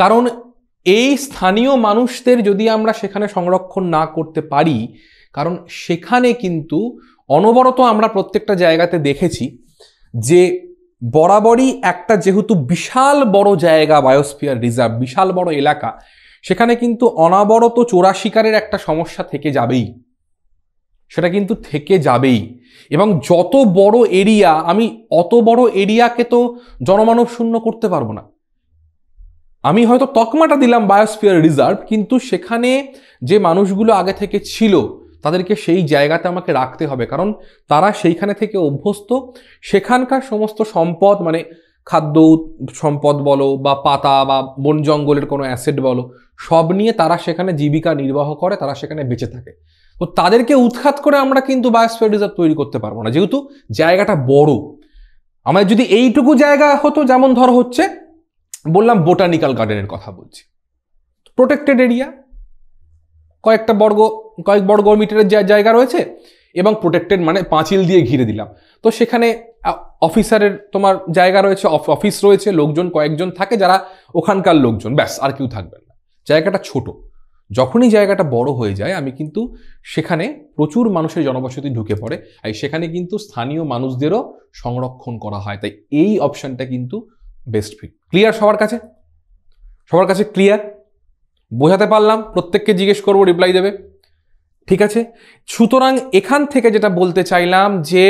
কারণ এই স্থানীয় মানুষদের যদি আমরা সেখানে সংরক্ষণ না করতে পারি কারণ সেখানে কিন্তু অনবরত আমরা প্রত্যেকটা জায়গাতে দেখেছি যে বরাবরই একটা যেহেতু বিশাল বড় জায়গা বায়োস্ফিয়ার রিজার্ভ বিশাল বড় এলাকা সেখানে কিন্তু অনাবরত চোরা শিকারের একটা সমস্যা থেকে যাবেই সেটা কিন্তু থেকে যাবেই এবং যত বড় এরিয়া আমি অত বড় এরিয়াকে তো জনমানব শূন্য করতে পারবো না আমি হয়তো তকমাটা দিলাম বায়োস্ফিয়ার রিজার্ভ কিন্তু সেখানে যে মানুষগুলো আগে থেকে ছিল তাদেরকে সেই জায়গাতে আমাকে রাখতে হবে কারণ তারা সেইখানে থেকে অভ্যস্ত সেখানকার সমস্ত সম্পদ মানে খাদ্য সম্পদ বলো বা পাতা বা বন জঙ্গলের কোনো অ্যাসেট বলো সব নিয়ে তারা সেখানে জীবিকা নির্বাহ করে তারা সেখানে বেঁচে থাকে তো তাদেরকে উৎখাত করে আমরা কিন্তু বায়োস্ফিয়ার রিজার্ভ তৈরি করতে পারবো না যেহেতু জায়গাটা বড় আমাদের যদি এইটুকু জায়গা হতো যেমন ধর হচ্ছে বললাম বোটানিক্যাল গার্ডেনের কথা বলছি প্রোটেক্টেড এরিয়া কয়েকটা বর্গ কয়েক বর্গ মিটারের জায়গা রয়েছে এবং প্রোটেক্টেড মানে পাঁচিল দিয়ে ঘিরে দিলাম তো সেখানে অফিসারের তোমার জায়গা রয়েছে অফিস রয়েছে লোকজন কয়েকজন থাকে যারা ওখানকার লোকজন ব্যাস আর কেউ থাকবেন না জায়গাটা ছোট যখনই জায়গাটা বড় হয়ে যায় আমি কিন্তু সেখানে প্রচুর মানুষের জনবসতি ঢুকে পড়ে আর সেখানে কিন্তু স্থানীয় মানুষদেরও সংরক্ষণ করা হয় তাই এই অপশানটা কিন্তু বেস্ট ফিট ক্লিয়ার সবার কাছে সবার কাছে ক্লিয়ার বোঝাতে পারলাম প্রত্যেককে জিজ্ঞেস করব রিপ্লাই দেবে ঠিক আছে সুতরাং এখান থেকে যেটা বলতে চাইলাম যে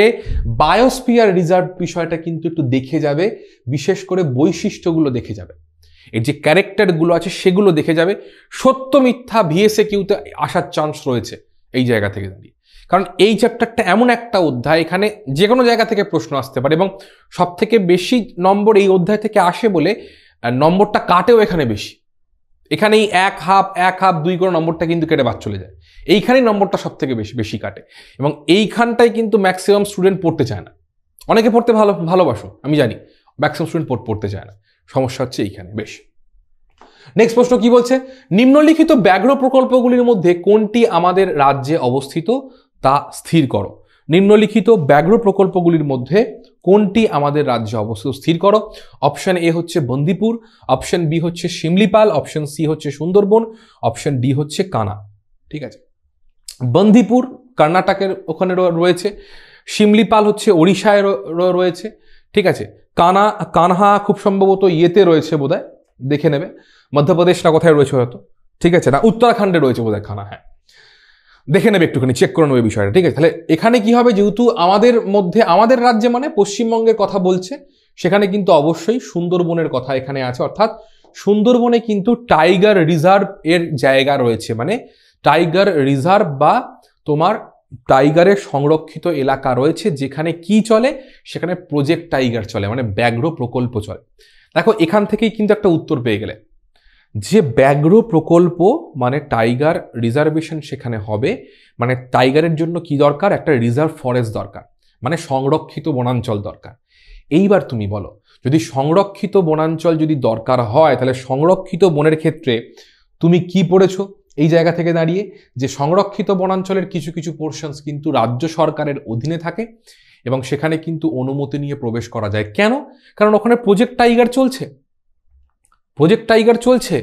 বায়োস্পিয়ার রিজার্ভ বিষয়টা কিন্তু একটু দেখে যাবে বিশেষ করে বৈশিষ্ট্যগুলো দেখে যাবে এর যে ক্যারেক্টারগুলো আছে সেগুলো দেখে যাবে সত্য মিথ্যা ভিএসএ কিউতে আসার চান্স রয়েছে এই জায়গা থেকে দাঁড়িয়ে কারণ এই চ্যাপ্টারটা এমন একটা অধ্যায় এখানে যে কোনো জায়গা থেকে প্রশ্ন আসতে পারে এবং সব থেকে বেশি নম্বর এই অধ্যায় থেকে আসে বলে নম্বরটা কাটেও এখানে বেশি এখানেই এক হাফ এক হাফ দুই করে নম্বরটা কিন্তু কেটে বাদ চলে যায় এইখানেই নম্বরটা সব থেকে বেশি বেশি কাটে এবং এইখানটাই কিন্তু ম্যাক্সিমাম স্টুডেন্ট পড়তে চায় না অনেকে পড়তে ভালো ভালোবাসো আমি জানি ম্যাক্সিমাম স্টুডেন্ট পড়তে চায় না সমস্যা হচ্ছে এইখানে বেশ নেক্সট প্রশ্ন কি বলছে নিম্নলিখিত ব্যাঘ্র প্রকল্পগুলির মধ্যে কোনটি আমাদের রাজ্যে অবস্থিত তা স্থির করো নিম্নলিখিত ব্যাঘ্র প্রকল্পগুলির মধ্যে কোনটি আমাদের রাজ্যে অবস্থিত স্থির করো অপশন এ হচ্ছে বন্দিপুর অপশন বি হচ্ছে শিমলিপাল অপশন সি হচ্ছে সুন্দরবন অপশন ডি হচ্ছে কানা ঠিক আছে বন্দিপুর কর্ণাটকের ওখানে রয়েছে শিমলিপাল হচ্ছে ওড়িশায় রয়েছে ঠিক আছে কানা কানহা খুব সম্ভবত ইয়েতে রয়েছে বোধহয় দেখে নেবে মধ্যপ্রদেশ না কোথায় রয়েছে হয়তো ঠিক আছে না উত্তরাখণ্ডে রয়েছে বোধহয় খানা হ্যাঁ দেখে নেবে একটুখানি চেক করে নেবে বিষয়টা ঠিক আছে তাহলে এখানে কি হবে যেহেতু আমাদের মধ্যে আমাদের রাজ্যে মানে পশ্চিমবঙ্গের কথা বলছে সেখানে কিন্তু অবশ্যই সুন্দরবনের কথা এখানে আছে অর্থাৎ সুন্দরবনে কিন্তু টাইগার রিজার্ভ এর জায়গা রয়েছে মানে টাইগার রিজার্ভ বা তোমার টাইগারের সংরক্ষিত এলাকা রয়েছে যেখানে কি চলে সেখানে প্রজেক্ট টাইগার চলে মানে ব্যাঘ্র প্রকল্প চলে দেখো এখান থেকেই কিন্তু একটা উত্তর পেয়ে গেলে যে ব্যাঘ্র প্রকল্প মানে টাইগার রিজার্ভেশন সেখানে হবে মানে টাইগারের জন্য কি দরকার একটা রিজার্ভ ফরেস্ট দরকার মানে সংরক্ষিত বনাঞ্চল দরকার এইবার তুমি বলো যদি সংরক্ষিত বনাঞ্চল যদি দরকার হয় তাহলে সংরক্ষিত বনের ক্ষেত্রে তুমি কি পড়েছো এই জায়গা থেকে দাঁড়িয়ে যে সংরক্ষিত বনাঞ্চলের কিছু কিছু পোর্শনস কিন্তু রাজ্য সরকারের অধীনে থাকে এবং সেখানে কিন্তু অনুমতি নিয়ে প্রবেশ করা যায় কেন কারণ ওখানে প্রজেক্ট টাইগার চলছে প্রজেক্ট টাইগার চলছে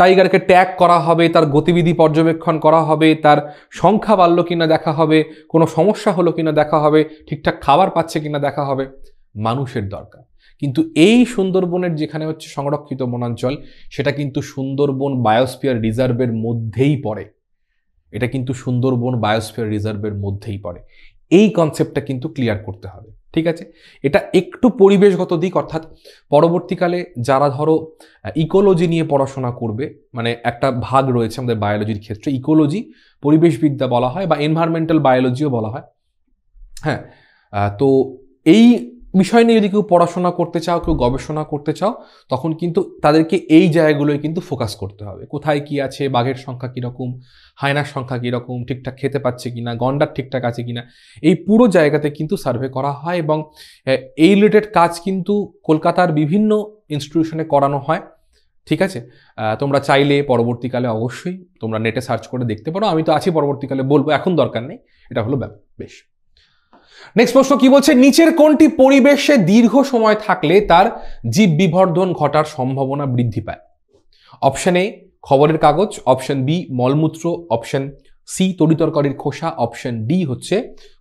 টাইগারকে ট্যাগ করা হবে তার গতিবিধি পর্যবেক্ষণ করা হবে তার সংখ্যা বাড়ল কিনা দেখা হবে কোনো সমস্যা হলো কিনা দেখা হবে ঠিকঠাক খাবার পাচ্ছে কিনা দেখা হবে মানুষের দরকার কিন্তু এই সুন্দরবনের যেখানে হচ্ছে সংরক্ষিত বনাঞ্চল সেটা কিন্তু সুন্দরবন বায়োস্ফিয়ার রিজার্ভের মধ্যেই পড়ে এটা কিন্তু সুন্দরবন বায়োস্ফিয়ার রিজার্ভের মধ্যেই পড়ে এই কনসেপ্টটা কিন্তু ক্লিয়ার করতে হবে ঠিক আছে এটা একটু পরিবেশগত দিক অর্থাৎ পরবর্তীকালে যারা ধরো ইকোলজি নিয়ে পড়াশোনা করবে মানে একটা ভাগ রয়েছে আমাদের বায়োলজির ক্ষেত্রে ইকোলজি পরিবেশবিদ্যা বলা হয় বা এনভায়রনমেন্টাল বায়োলজিও বলা হয় হ্যাঁ তো এই বিষয় নিয়ে যদি কেউ পড়াশোনা করতে চাও কেউ গবেষণা করতে চাও তখন কিন্তু তাদেরকে এই জায়গাগুলোই কিন্তু ফোকাস করতে হবে কোথায় কি আছে বাঘের সংখ্যা কীরকম হায়নার সংখ্যা কীরকম ঠিকঠাক খেতে পাচ্ছে কি না গন্ডার ঠিকঠাক আছে কি না এই পুরো জায়গাতে কিন্তু সার্ভে করা হয় এবং এই রিলেটেড কাজ কিন্তু কলকাতার বিভিন্ন ইনস্টিটিউশনে করানো হয় ঠিক আছে তোমরা চাইলে পরবর্তীকালে অবশ্যই তোমরা নেটে সার্চ করে দেখতে পারো আমি তো আছি পরবর্তীকালে বলবো এখন দরকার নেই এটা হলো ব্যাপার বেশ নেক্সট প্রশ্ন কি বলছে নিচের কোনটি পরিবেশে দীর্ঘ সময় থাকলে তার জীব বিবর্ধন ঘটার সম্ভাবনা বৃদ্ধি পায় অপশন এ খবরের কাগজ অপশন বি মলমূত্র অপশন সি তরিতরকারির খোসা অপশন ডি হচ্ছে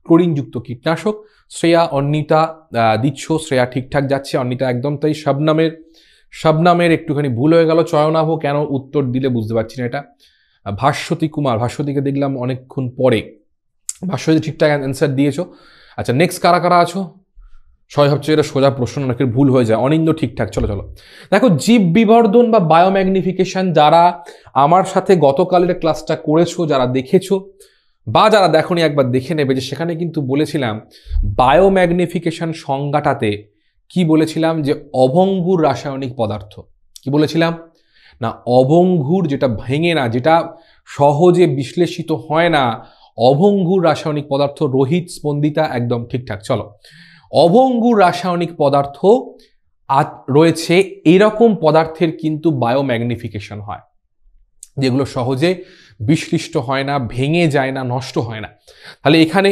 ক্লোরিনযুক্ত কীটনাশক শ্রেয়া অন্নিতা দিচ্ছ শ্রেয়া ঠিকঠাক যাচ্ছে অন্নিতা একদম তাই শবনামের শবনামের একটুখানি ভুল হয়ে গেল চয়নাভ কেন উত্তর দিলে বুঝতে পারছি না এটা ভাস্বতী কুমার ভাস্বতীকে দেখলাম অনেকক্ষণ পরে ভাস্বতী ঠিকঠাক অ্যান্সার দিয়েছো আচ্ছা নেক্সট কারা কারা আছো ছয় ভাবছে এটা সোজা প্রশ্ন অনেকের ভুল হয়ে যায় অনিন্দ ঠিকঠাক চলো চলো দেখো জীব বিবর্ধন বা বায়োম্যাগনিফিকেশন যারা আমার সাথে গতকালের ক্লাসটা করেছো যারা দেখেছো বা যারা দেখো একবার দেখে নেবে যে সেখানে কিন্তু বলেছিলাম বায়োম্যাগনিফিকেশান সংজ্ঞাটাতে কি বলেছিলাম যে অভঙ্গুর রাসায়নিক পদার্থ কি বলেছিলাম না অভঙ্গুর যেটা ভেঙে না যেটা সহজে বিশ্লেষিত হয় না অভঙ্গুর রাসায়নিক পদার্থ রোহিত স্পন্দিতা একদম ঠিকঠাক চলো অভঙ্গুর রাসায়নিক পদার্থ রয়েছে এরকম পদার্থের কিন্তু বায়োম্যাগনিফিকেশন হয় যেগুলো সহজে বিশ্লিষ্ট হয় না ভেঙে যায় না নষ্ট হয় না তাহলে এখানে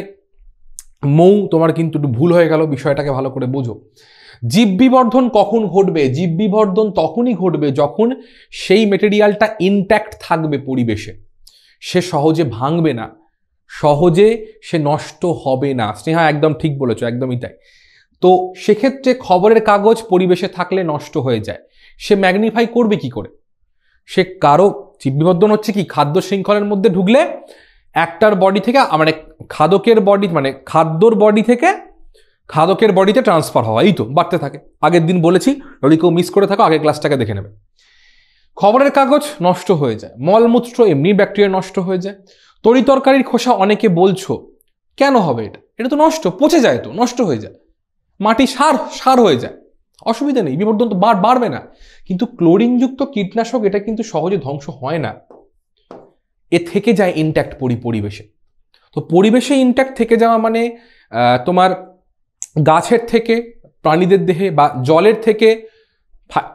মৌ তোমার কিন্তু একটু ভুল হয়ে গেল বিষয়টাকে ভালো করে বোঝো জীব বিবর্ধন কখন ঘটবে জীব বিবর্ধন তখনই ঘটবে যখন সেই মেটেরিয়ালটা ইনট্যাক্ট থাকবে পরিবেশে সে সহজে ভাঙবে না সহজে সে নষ্ট হবে না স্নেহা একদম ঠিক বলেছ একদমই তাই তো সেক্ষেত্রে খবরের কাগজ পরিবেশে থাকলে নষ্ট হয়ে যায় সে ম্যাগনিফাই করবে কি করে সে কারো জীববিবর্ধন হচ্ছে কি খাদ্য শৃঙ্খলের মধ্যে ঢুকলে একটার বডি থেকে মানে খাদকের বডি মানে খাদ্যর বডি থেকে খাদকের বডিতে ট্রান্সফার হওয়া এই তো বাড়তে থাকে আগের দিন বলেছি যদি কেউ মিস করে থাকো আগের ক্লাসটাকে দেখে নেবে খবরের কাগজ নষ্ট হয়ে যায় মলমূত্র এমনি ব্যাকটেরিয়া নষ্ট হয়ে যায় তরিতরকারির খোসা অনেকে বলছো কেন হবে এটা এটা তো নষ্ট পচে যায় তো নষ্ট হয়ে যায় মাটি সার সার হয়ে যায় অসুবিধা নেই বিবর্ধন তো বার বাড়বে না কিন্তু ক্লোরিনযুক্ত কীটনাশক এটা কিন্তু সহজে ধ্বংস হয় না এ থেকে যায় ইনট্যাক্ট পরি পরিবেশে তো পরিবেশে ইনট্যাক্ট থেকে যাওয়া মানে তোমার গাছের থেকে প্রাণীদের দেহে বা জলের থেকে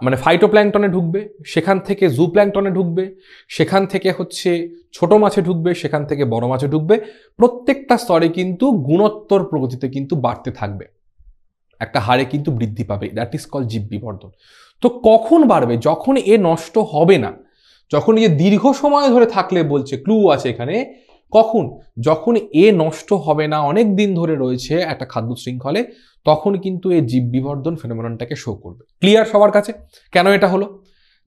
মানে ফাইটোপ্ল্যাংটনে ঢুকবে সেখান থেকে প্ল্যাংটনে ঢুকবে সেখান থেকে হচ্ছে ছোট মাছে ঢুকবে সেখান থেকে বড় মাছে ঢুকবে প্রত্যেকটা স্তরে কিন্তু গুণোত্তর প্রগতিতে কিন্তু বাড়তে থাকবে একটা হারে কিন্তু বৃদ্ধি পাবে দ্যাট ইজ কল জীব বিবর্ধন তো কখন বাড়বে যখন এ নষ্ট হবে না যখন এই যে দীর্ঘ সময় ধরে থাকলে বলছে ক্লু আছে এখানে কখন যখন এ নষ্ট হবে না অনেক দিন ধরে রয়েছে একটা খাদ্য শৃঙ্খলে তখন কিন্তু এই জীব বিবর্ধন ফেনোমেননটাকে শো করবে ক্লিয়ার সবার কাছে কেন এটা হলো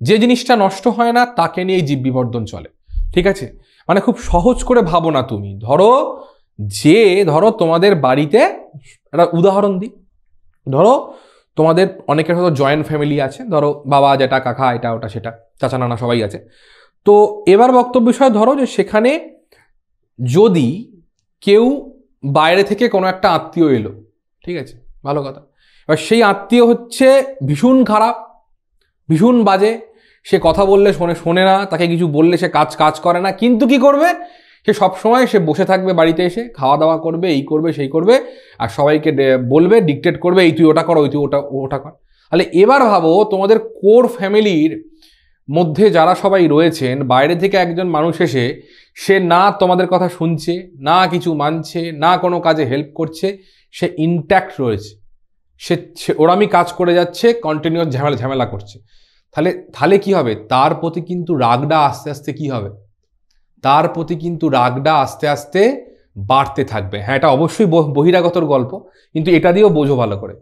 যে জিনিসটা নষ্ট হয় না তাকে নিয়ে জীব বিবর্ধন চলে ঠিক আছে মানে খুব সহজ করে ভাবো না তুমি ধরো যে ধরো তোমাদের বাড়িতে একটা উদাহরণ দিই ধরো তোমাদের অনেকের হয়তো জয়েন্ট ফ্যামিলি আছে ধরো বাবা যেটা কাকা এটা ওটা সেটা চাচা নানা সবাই আছে তো এবার বক্তব্য বিষয় ধরো যে সেখানে যদি কেউ বাইরে থেকে কোনো একটা আত্মীয় এলো ঠিক আছে ভালো কথা এবার সেই আত্মীয় হচ্ছে ভীষণ খারাপ ভীষণ বাজে সে কথা বললে শোনে শোনে না তাকে কিছু বললে সে কাজ কাজ করে না কিন্তু কি করবে সে সবসময় সে বসে থাকবে বাড়িতে এসে খাওয়া দাওয়া করবে এই করবে সেই করবে আর সবাইকে বলবে ডিকটেট করবে এই তুই ওটা কর ওই তুই ওটা ওটা কর তাহলে এবার ভাবো তোমাদের কোর ফ্যামিলির মধ্যে যারা সবাই রয়েছেন বাইরে থেকে একজন মানুষ এসে সে না তোমাদের কথা শুনছে না কিছু মানছে না কোনো কাজে হেল্প করছে সে ইনট্যাক্ট রয়েছে সে ওরামি কাজ করে যাচ্ছে কন্টিনিউয়াস ঝামেলা ঝামেলা করছে তাহলে তাহলে কি হবে তার প্রতি কিন্তু রাগটা আস্তে আস্তে কি হবে তার প্রতি কিন্তু রাগটা আস্তে আস্তে বাড়তে থাকবে হ্যাঁ এটা অবশ্যই বহিরাগতর গল্প কিন্তু এটা দিয়েও বোঝো ভালো করে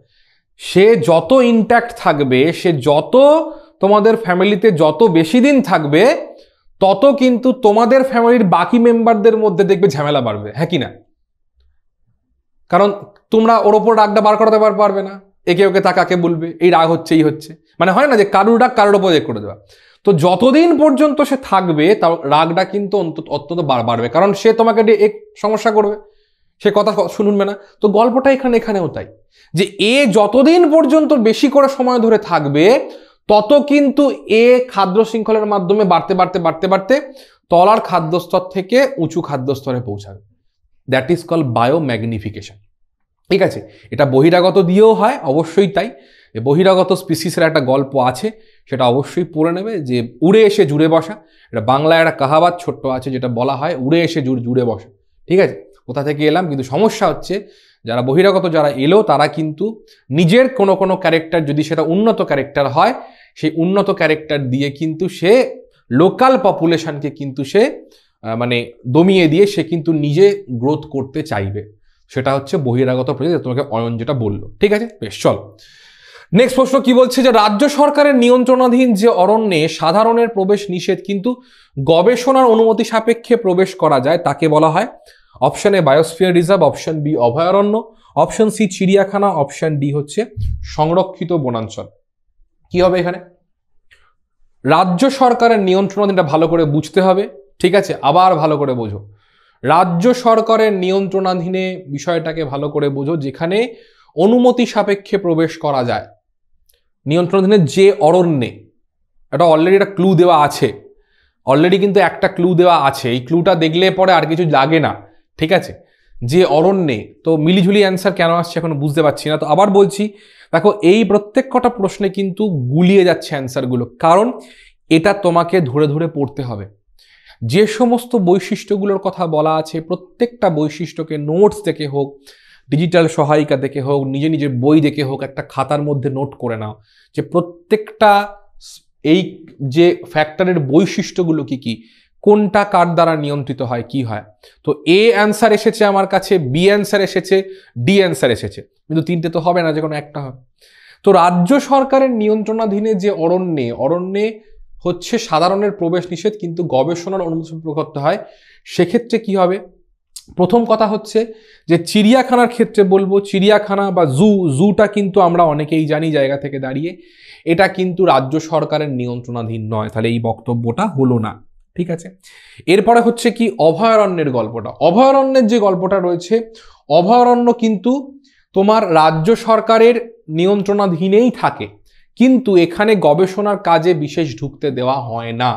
সে যত ইনট্যাক্ট থাকবে সে যত তোমাদের ফ্যামিলিতে যত বেশি দিন থাকবে তত কিন্তু তোমাদের ফ্যামিলির বাকি মেম্বারদের মধ্যে দেখবে ঝামেলা বাড়বে হ্যাঁ কি না কারণ তোমরা ওর ওপর রাগটা বার করাতে পারবে না একে ওকে তাকাকে বলবে এই রাগ হচ্ছে এই হচ্ছে মানে হয় না যে কারুর রাগ কারোর ওপর এ করে দেওয়া তো যতদিন পর্যন্ত সে থাকবে তার রাগটা কিন্তু অত্যন্ত বাড়বে কারণ সে তোমাকে এক সমস্যা করবে সে কথা শুনবে না তো গল্পটা এখানে এখানেও তাই যে এ যতদিন পর্যন্ত বেশি করে সময় ধরে থাকবে তত কিন্তু এ খাদ্য শৃঙ্খলের মাধ্যমে বাড়তে বাড়তে বাড়তে বাড়তে তলার খাদ্যস্তর থেকে উঁচু খাদ্যস্তরে পৌঁছাবে দ্যাট ইজ কল ম্যাগনিফিকেশন ঠিক আছে এটা বহিরাগত দিয়েও হয় অবশ্যই তাই বহিরাগত স্পিসিসের একটা গল্প আছে সেটা অবশ্যই পড়ে নেবে যে উড়ে এসে জুড়ে বসা এটা বাংলায় একটা কাহাবাত ছোট্ট আছে যেটা বলা হয় উড়ে এসে জুড়ে জুড়ে বসা ঠিক আছে কোথা থেকে এলাম কিন্তু সমস্যা হচ্ছে যারা বহিরাগত যারা এলো তারা কিন্তু নিজের কোনো কোনো ক্যারেক্টার যদি সেটা উন্নত ক্যারেক্টার হয় সেই উন্নত ক্যারেক্টার দিয়ে কিন্তু সে লোকাল পপুলেশনকে কিন্তু সে মানে দমিয়ে দিয়ে সে কিন্তু নিজে গ্রোথ করতে চাইবে সেটা হচ্ছে বহিরাগত প্রজাতি তোমাকে অয়ন যেটা বললো ঠিক আছে বেশ চল নেক্সট প্রশ্ন কি বলছে যে রাজ্য সরকারের নিয়ন্ত্রণাধীন যে অরণ্যে সাধারণের প্রবেশ নিষেধ কিন্তু গবেষণার অনুমতি সাপেক্ষে প্রবেশ করা যায় তাকে বলা হয় option A biosphere reserve option B অভয়ারণ্য অপশন সি চিড়িয়াখানা অপশন ডি হচ্ছে সংরক্ষিত বনাঞ্চল কি হবে এখানে রাজ্য সরকারের নিয়ন্ত্রণ এটা ভালো করে বুঝতে হবে ঠিক আছে আবার ভালো করে বোঝো রাজ্য সরকারের নিয়ন্ত্রণাধীনে বিষয়টাকে ভালো করে বোঝো যেখানে অনুমতি সাপেক্ষে প্রবেশ করা যায় নিয়ন্ত্রণাধীনে যে অরণ্যে এটা অলরেডি একটা ক্লু দেওয়া আছে অলরেডি কিন্তু একটা ক্লু দেওয়া আছে এই ক্লুটা দেখলে পরে আর কিছু লাগে না ঠিক আছে যে অরণ্যে তো মিলিঝুলি অ্যান্সার কেন আসছে এখন বুঝতে পারছি না তো আবার বলছি দেখো এই প্রত্যেক কটা প্রশ্নে কিন্তু গুলিয়ে যাচ্ছে অ্যান্সারগুলো কারণ এটা তোমাকে ধরে ধরে পড়তে হবে যে সমস্ত বৈশিষ্ট্যগুলোর কথা বলা আছে প্রত্যেকটা বৈশিষ্ট্যকে নোটস থেকে হোক ডিজিটাল সহায়িকা দেখে হোক নিজে নিজের বই দেখে হোক একটা খাতার মধ্যে নোট করে নাও যে প্রত্যেকটা এই যে ফ্যাক্টরের বৈশিষ্ট্যগুলো কি কি কোনটা কার দ্বারা নিয়ন্ত্রিত হয় কি হয় তো এ অ্যান্সার এসেছে আমার কাছে বি অ্যান্সার এসেছে ডি অ্যান্সার এসেছে কিন্তু তিনটে তো হবে না যে কোনো একটা হবে তো রাজ্য সরকারের নিয়ন্ত্রণাধীনে যে অরণ্যে অরণ্যে হচ্ছে সাধারণের প্রবেশ নিষেধ কিন্তু গবেষণার অনুমোদন করতে হয় সেক্ষেত্রে কি হবে প্রথম কথা হচ্ছে যে চিড়িয়াখানার ক্ষেত্রে বলবো চিড়িয়াখানা বা জু জুটা কিন্তু আমরা অনেকেই জানি জায়গা থেকে দাঁড়িয়ে এটা কিন্তু রাজ্য সরকারের নিয়ন্ত্রণাধীন নয় তাহলে এই বক্তব্যটা হলো না ঠিক আছে এরপরে হচ্ছে কি অভয়ারণ্যের গল্পটা অভয়ারণ্যের যে গল্পটা রয়েছে অভয়ারণ্য কিন্তু তোমার রাজ্য সরকারের নিয়ন্ত্রণাধীনেই থাকে কিন্তু এখানে গবেষণার কাজে বিশেষ ঢুকতে দেওয়া হয় না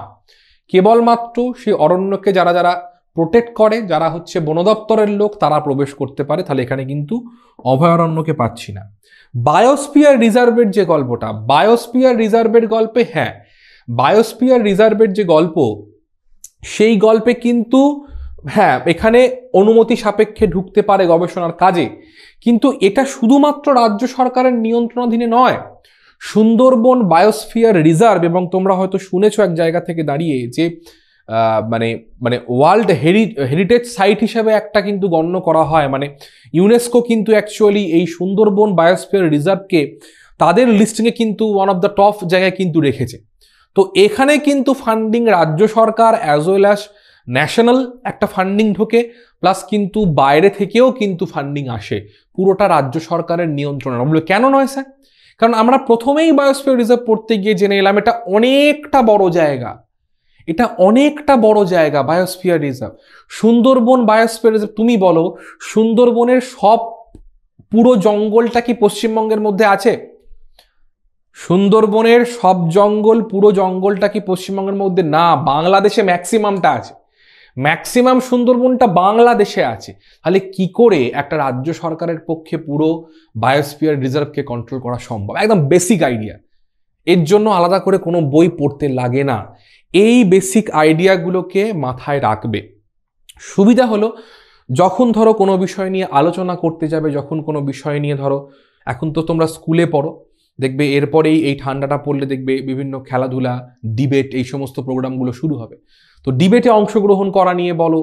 কেবলমাত্র সেই অরণ্যকে যারা যারা প্রোটেক্ট করে যারা হচ্ছে বন দপ্তরের লোক তারা প্রবেশ করতে পারে তাহলে এখানে কিন্তু অভয়ারণ্যকে পাচ্ছি না বায়োস্পিয়ার রিজার্ভের যে গল্পটা বায়োস্পিয়ার রিজার্ভের গল্পে হ্যাঁ বায়োস্পিয়ার রিজার্ভের যে গল্প সেই গল্পে কিন্তু হ্যাঁ এখানে অনুমতি সাপেক্ষে ঢুকতে পারে গবেষণার কাজে কিন্তু এটা শুধুমাত্র রাজ্য সরকারের নিয়ন্ত্রণাধীনে নয় সুন্দরবন বায়োস্ফিয়ার রিজার্ভ এবং তোমরা হয়তো শুনেছ এক জায়গা থেকে দাঁড়িয়ে যে মানে মানে ওয়ার্ল্ড হেরি হেরিটেজ সাইট হিসেবে একটা কিন্তু গণ্য করা হয় মানে ইউনেস্কো কিন্তু অ্যাকচুয়ালি এই সুন্দরবন বায়োস্ফিয়ার রিজার্ভকে তাদের লিস্টিংয়ে কিন্তু ওয়ান অফ দ্য টপ জায়গায় কিন্তু রেখেছে তো এখানে কিন্তু ফান্ডিং রাজ্য সরকার অ্যাজ ওয়েল অ্যাজ ন্যাশনাল একটা ফান্ডিং ঢোকে প্লাস কিন্তু বাইরে থেকেও কিন্তু ফান্ডিং আসে পুরোটা রাজ্য সরকারের নিয়ন্ত্রণে বলে কেন নয় স্যার কারণ আমরা প্রথমেই বায়োস্ফিয়ার রিজার্ভ পড়তে গিয়ে জেনে এলাম এটা অনেকটা বড় জায়গা এটা অনেকটা বড় জায়গা biosphere reserve Sundarban biosphere reserve তুমি বলো সুন্দরবনের সব পুরো জঙ্গলটা কি পশ্চিমবঙ্গের মধ্যে আছে সুন্দরবনের সব জঙ্গল পুরো জঙ্গলটা কি পশ্চিমবঙ্গের মধ্যে না বাংলাদেশে ম্যাক্সিমামটা আছে ম্যাক্সিমাম সুন্দরবনটা বাংলাদেশে আছে তাহলে কি করে একটা রাজ্য সরকারের পক্ষে পুরো বায়োস্পিয়ার রিজার্ভকে কন্ট্রোল করা সম্ভব একদম বেসিক আইডিয়া এর জন্য আলাদা করে কোনো বই পড়তে লাগে না এই বেসিক আইডিয়াগুলোকে মাথায় রাখবে সুবিধা হলো যখন ধরো কোনো বিষয় নিয়ে আলোচনা করতে যাবে যখন কোনো বিষয় নিয়ে ধরো এখন তো তোমরা স্কুলে পড়ো দেখবে এরপরেই এই ঠান্ডাটা পড়লে দেখবে বিভিন্ন খেলাধুলা ডিবেট এই সমস্ত প্রোগ্রামগুলো শুরু হবে তো ডিবেটে অংশগ্রহণ করা নিয়ে বলো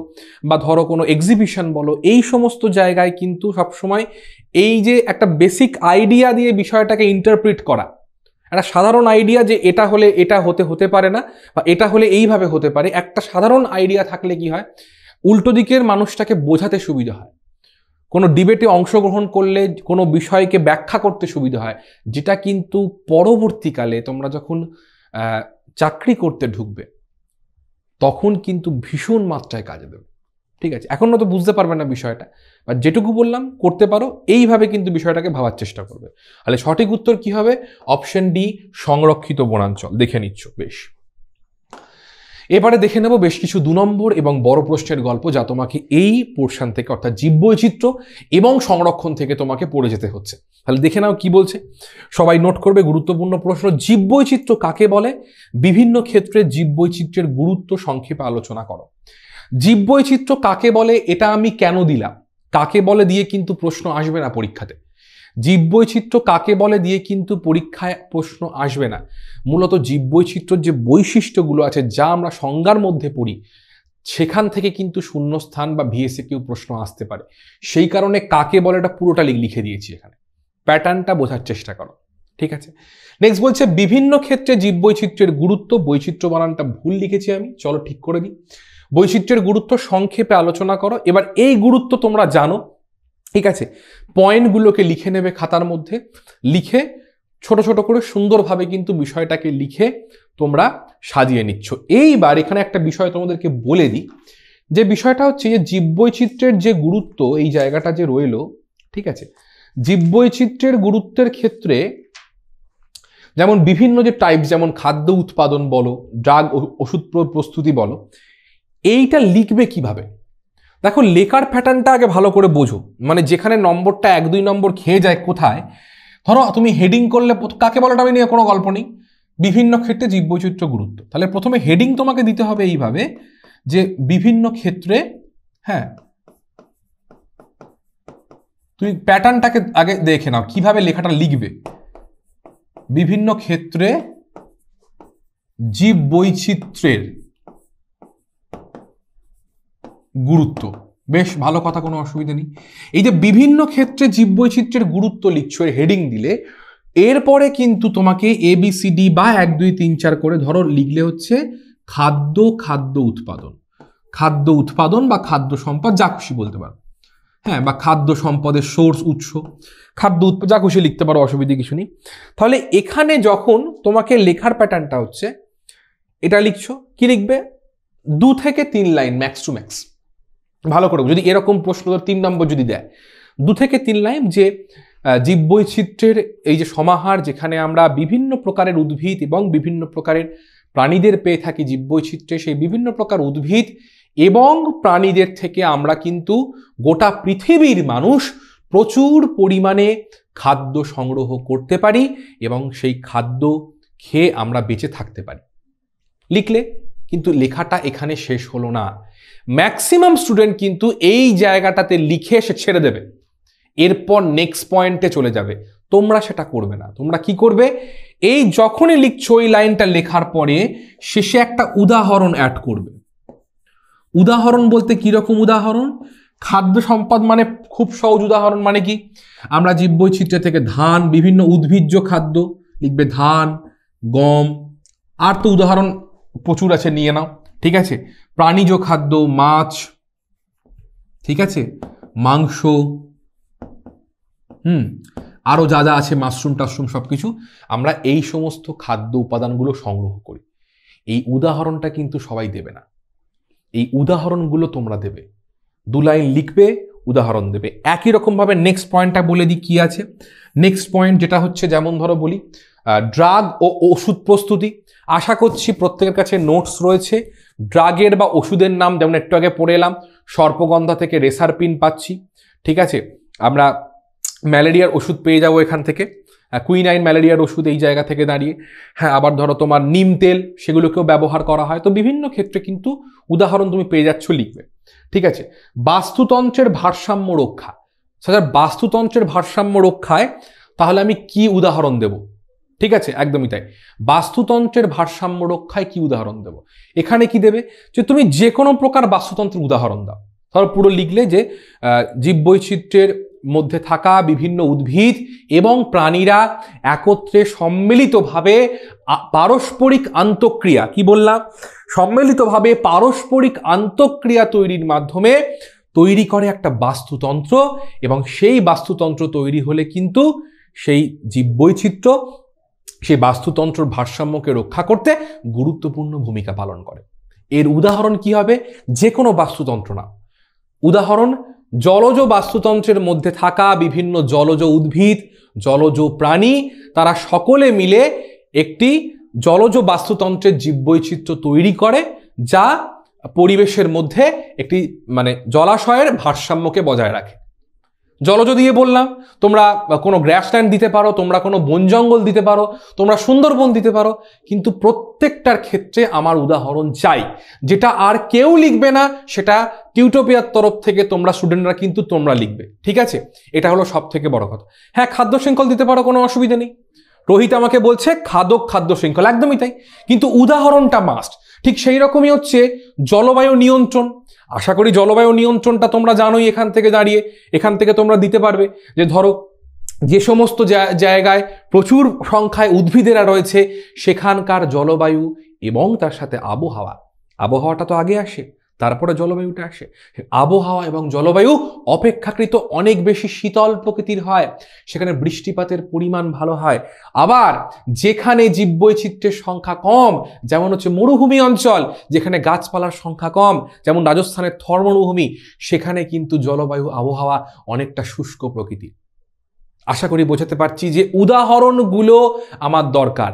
বা ধরো কোনো এক্সিবিশন বলো এই সমস্ত জায়গায় কিন্তু সবসময় এই যে একটা বেসিক আইডিয়া দিয়ে বিষয়টাকে ইন্টারপ্রিট করা একটা সাধারণ আইডিয়া যে এটা হলে এটা হতে হতে পারে না বা এটা হলে এইভাবে হতে পারে একটা সাধারণ আইডিয়া থাকলে কি হয় উল্টো দিকের মানুষটাকে বোঝাতে সুবিধা হয় কোনো ডিবেটে অংশগ্রহণ করলে কোনো বিষয়কে ব্যাখ্যা করতে সুবিধা হয় যেটা কিন্তু পরবর্তীকালে তোমরা যখন চাকরি করতে ঢুকবে তখন কিন্তু ভীষণ মাত্রায় কাজে দেবে ঠিক আছে এখনও তো বুঝতে পারবে না বিষয়টা বা যেটুকু বললাম করতে পারো এইভাবে কিন্তু বিষয়টাকে ভাবার চেষ্টা করবে তাহলে সঠিক উত্তর কি হবে অপশন ডি সংরক্ষিত বনাঞ্চল দেখে নিচ্ছ বেশ এবারে দেখে নেব বেশ কিছু দু নম্বর এবং বড় প্রশ্নের গল্প যা তোমাকে এই পোর্শান থেকে অর্থাৎ জীববৈচিত্র্য এবং সংরক্ষণ থেকে তোমাকে পড়ে যেতে হচ্ছে তাহলে দেখে নাও কি বলছে সবাই নোট করবে গুরুত্বপূর্ণ প্রশ্ন জীববৈচিত্র্য কাকে বলে বিভিন্ন ক্ষেত্রে জীববৈচিত্র্যের গুরুত্ব সংক্ষেপে আলোচনা করো জীববৈচিত্র্য কাকে বলে এটা আমি কেন দিলাম কাকে বলে দিয়ে কিন্তু প্রশ্ন আসবে না পরীক্ষাতে জীববৈচিত্র্য কাকে বলে দিয়ে কিন্তু পরীক্ষায় প্রশ্ন আসবে না মূলত জীববৈচিত্র্যর যে বৈশিষ্ট্যগুলো আছে যা আমরা সংজ্ঞার মধ্যে পড়ি সেখান থেকে কিন্তু শূন্যস্থান বা ভিএসএ কেউ প্রশ্ন আসতে পারে সেই কারণে কাকে বলে এটা পুরোটা লিখে দিয়েছি এখানে প্যাটার্নটা বোঝার চেষ্টা করো ঠিক আছে নেক্সট বলছে বিভিন্ন ক্ষেত্রে জীববৈচিত্র্যের গুরুত্ব বৈচিত্র্য বানানটা ভুল লিখেছি আমি চলো ঠিক করে দিই বৈচিত্র্যের গুরুত্ব সংক্ষেপে আলোচনা করো এবার এই গুরুত্ব তোমরা জানো ঠিক আছে পয়েন্টগুলোকে লিখে নেবে খাতার মধ্যে লিখে ছোট ছোট করে সুন্দরভাবে কিন্তু বিষয়টাকে লিখে তোমরা সাজিয়ে নিচ্ছ এইবার এখানে একটা বিষয় তোমাদেরকে বলে দিই যে বিষয়টা হচ্ছে যে জীববৈচিত্র্যের যে গুরুত্ব এই জায়গাটা যে রইল ঠিক আছে জীববৈচিত্র্যের গুরুত্বের ক্ষেত্রে যেমন বিভিন্ন যে টাইপ যেমন খাদ্য উৎপাদন বলো ড্রাগ ওষুধ প্রস্তুতি বলো এইটা লিখবে কিভাবে দেখো লেখার প্যাটার্নটা আগে ভালো করে বোঝো মানে যেখানে নম্বরটা এক দুই নম্বর খেয়ে যায় কোথায় ধরো তুমি হেডিং করলে কাকে বলাটা আমি নিয়ে কোনো গল্প নেই বিভিন্ন ক্ষেত্রে জীববৈচিত্র্য গুরুত্ব তাহলে প্রথমে হেডিং তোমাকে দিতে হবে এইভাবে যে বিভিন্ন ক্ষেত্রে হ্যাঁ তুমি প্যাটার্নটাকে আগে দেখে নাও কিভাবে লেখাটা লিখবে বিভিন্ন ক্ষেত্রে জীব বৈচিত্র্যের গুরুত্ব বেশ ভালো কথা কোনো অসুবিধা নেই এই যে বিভিন্ন ক্ষেত্রে জীববৈচিত্র্যের গুরুত্ব লিখছো এর হেডিং দিলে এরপরে কিন্তু তোমাকে এ বি সি ডি বা এক দুই তিন চার করে ধরো লিখলে হচ্ছে খাদ্য খাদ্য উৎপাদন খাদ্য উৎপাদন বা খাদ্য সম্পদ যা খুশি বলতে পারো হ্যাঁ বা খাদ্য সম্পদের সোর্স উৎস খাদ্য উৎপাদন যা খুশি লিখতে পারো অসুবিধে কিছু নেই তাহলে এখানে যখন তোমাকে লেখার প্যাটার্নটা হচ্ছে এটা লিখছো কি লিখবে দু থেকে তিন লাইন ম্যাক্স টু ম্যাক্স ভালো করে যদি এরকম প্রশ্ন তিন নম্বর যদি দেয় দু থেকে তিন লাইন যে জীববৈচিত্র্যের এই যে সমাহার যেখানে আমরা বিভিন্ন প্রকারের উদ্ভিদ এবং বিভিন্ন প্রকারের প্রাণীদের পেয়ে থাকি জীববৈচিত্র্যে সেই বিভিন্ন প্রকার উদ্ভিদ এবং প্রাণীদের থেকে আমরা কিন্তু গোটা পৃথিবীর মানুষ প্রচুর পরিমাণে খাদ্য সংগ্রহ করতে পারি এবং সেই খাদ্য খেয়ে আমরা বেঁচে থাকতে পারি লিখলে কিন্তু লেখাটা এখানে শেষ হলো না ম্যাক্সিমাম স্টুডেন্ট কিন্তু এই জায়গাটাতে লিখে সে ছেড়ে দেবে এরপর নেক্সট পয়েন্টে চলে যাবে তোমরা সেটা করবে না তোমরা কি করবে এই যখনই লিখছো ওই লাইনটা লেখার পরে শেষে একটা উদাহরণ অ্যাড করবে উদাহরণ বলতে কীরকম উদাহরণ খাদ্য সম্পদ মানে খুব সহজ উদাহরণ মানে কি আমরা বৈচিত্র্য থেকে ধান বিভিন্ন উদ্ভিজ্জ খাদ্য লিখবে ধান গম আর তো উদাহরণ প্রচুর আছে নিয়ে নাও ঠিক আছে প্রাণীজ খাদ্য মাছ ঠিক আছে মাংস হুম আরও যা যা আছে মাশরুম টাশরুম সব কিছু আমরা এই সমস্ত খাদ্য উপাদানগুলো সংগ্রহ করি এই উদাহরণটা কিন্তু সবাই দেবে না এই উদাহরণগুলো তোমরা দেবে দু লাইন লিখবে উদাহরণ দেবে একই রকমভাবে নেক্সট পয়েন্টটা বলে দিই কী আছে নেক্সট পয়েন্ট যেটা হচ্ছে যেমন ধরো বলি ড্রাগ ও ওষুধ প্রস্তুতি আশা করছি প্রত্যেকের কাছে নোটস রয়েছে ড্রাগের বা ওষুধের নাম যেমন একটু আগে পড়ে এলাম সর্পগন্ধা থেকে রেসার পিন পাচ্ছি ঠিক আছে আমরা ম্যালেরিয়ার ওষুধ পেয়ে যাবো এখান থেকে কুইনাইন ম্যালেরিয়ার ওষুধ এই জায়গা থেকে দাঁড়িয়ে হ্যাঁ আবার ধরো তোমার নিম তেল সেগুলোকেও ব্যবহার করা হয় তো বিভিন্ন ক্ষেত্রে কিন্তু উদাহরণ তুমি পেয়ে যাচ্ছ লিখবে ঠিক আছে বাস্তুতন্ত্রের ভারসাম্য রক্ষা স্যার আচ্ছা, বাস্তুতন্ত্রের ভারসাম্য রক্ষায় তাহলে আমি কি উদাহরণ দেবো ঠিক আছে একদমই তাই বাস্তুতন্ত্রের ভারসাম্য রক্ষায় কি উদাহরণ দেব এখানে কি দেবে যে তুমি যে কোনো প্রকার বাস্তুতন্ত্রের উদাহরণ দাও ধরো পুরো লিখলে যে জীববৈচিত্র্যের মধ্যে থাকা বিভিন্ন উদ্ভিদ এবং প্রাণীরা একত্রে সম্মিলিতভাবে পারস্পরিক আন্তঃক্রিয়া কি বললাম সম্মিলিতভাবে পারস্পরিক আন্তঃক্রিয়া তৈরির মাধ্যমে তৈরি করে একটা বাস্তুতন্ত্র এবং সেই বাস্তুতন্ত্র তৈরি হলে কিন্তু সেই জীববৈচিত্র্য সেই বাস্তুতন্ত্র ভারসাম্যকে রক্ষা করতে গুরুত্বপূর্ণ ভূমিকা পালন করে এর উদাহরণ কি হবে যে কোনো বাস্তুতন্ত্র না উদাহরণ জলজ বাস্তুতন্ত্রের মধ্যে থাকা বিভিন্ন জলজ উদ্ভিদ জলজ প্রাণী তারা সকলে মিলে একটি জলজ বাস্তুতন্ত্রের জীববৈচিত্র্য তৈরি করে যা পরিবেশের মধ্যে একটি মানে জলাশয়ের ভারসাম্যকে বজায় রাখে জলজ দিয়ে বললাম তোমরা কোনো গ্র্যাসল্যান্ড দিতে পারো তোমরা কোনো বন জঙ্গল দিতে পারো তোমরা সুন্দরবন দিতে পারো কিন্তু প্রত্যেকটার ক্ষেত্রে আমার উদাহরণ চাই যেটা আর কেউ লিখবে না সেটা টিউটোপিয়ার তরফ থেকে তোমরা স্টুডেন্টরা কিন্তু তোমরা লিখবে ঠিক আছে এটা হলো সব থেকে বড় কথা হ্যাঁ খাদ্য শৃঙ্খল দিতে পারো কোনো অসুবিধা নেই রোহিত আমাকে বলছে খাদক খাদ্য শৃঙ্খল একদমই তাই কিন্তু উদাহরণটা মাস্ট ঠিক সেই রকমই হচ্ছে জলবায়ু নিয়ন্ত্রণ আশা করি জলবায়ু নিয়ন্ত্রণটা তোমরা জানোই এখান থেকে দাঁড়িয়ে এখান থেকে তোমরা দিতে পারবে যে ধরো যে সমস্ত জায়গায় প্রচুর সংখ্যায় উদ্ভিদেরা রয়েছে সেখানকার জলবায়ু এবং তার সাথে আবহাওয়া আবহাওয়াটা তো আগে আসে তারপরে জলবায়ুটা আসে আবহাওয়া এবং জলবায়ু অপেক্ষাকৃত অনেক বেশি শীতল প্রকৃতির হয় সেখানে বৃষ্টিপাতের পরিমাণ ভালো হয় আবার যেখানে জীববৈচিত্র্যের সংখ্যা কম যেমন হচ্ছে মরুভূমি অঞ্চল যেখানে গাছপালার সংখ্যা কম যেমন রাজস্থানের থর মরুভূমি সেখানে কিন্তু জলবায়ু আবহাওয়া অনেকটা শুষ্ক প্রকৃতি আশা করি বোঝাতে পারছি যে উদাহরণগুলো আমার দরকার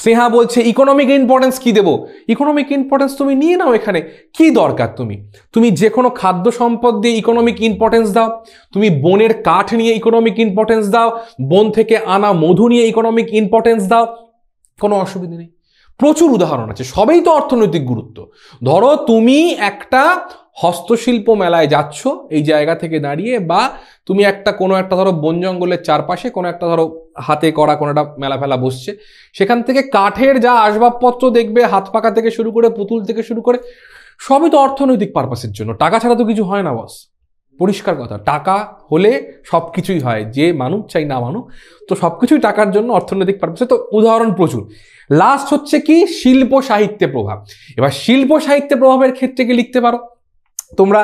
স্নেহা বলছে ইকোনমিক ইম্পর্টেন্স কি দেবো ইকোনমিক ইম্পর্টেন্স তুমি নিয়ে নাও এখানে কি দরকার তুমি তুমি যে কোনো খাদ্য সম্পদ দিয়ে ইকোনমিক ইম্পর্টেন্স দাও তুমি বনের কাঠ নিয়ে ইকোনমিক ইম্পর্টেন্স দাও বন থেকে আনা মধু নিয়ে ইকোনমিক ইম্পর্টেন্স দাও কোনো অসুবিধা নেই প্রচুর উদাহরণ আছে সবই তো অর্থনৈতিক গুরুত্ব ধরো তুমি একটা হস্তশিল্প মেলায় যাচ্ছ এই জায়গা থেকে দাঁড়িয়ে বা তুমি একটা কোনো একটা ধরো বন জঙ্গলের চারপাশে কোনো একটা ধরো হাতে করা কোনো একটা মেলা ফেলা বসছে সেখান থেকে কাঠের যা আসবাবপত্র দেখবে হাত পাকা থেকে শুরু করে পুতুল থেকে শুরু করে সবই তো অর্থনৈতিক পারপাসের জন্য টাকা ছাড়া তো কিছু হয় না বস পরিষ্কার কথা টাকা হলে সব কিছুই হয় যে মানুষ চাই না মানুষ তো সব কিছুই টাকার জন্য অর্থনৈতিক পারপাসে তো উদাহরণ প্রচুর লাস্ট হচ্ছে কি শিল্প সাহিত্যে প্রভাব এবার শিল্প সাহিত্যে প্রভাবের ক্ষেত্রে কি লিখতে পারো তোমরা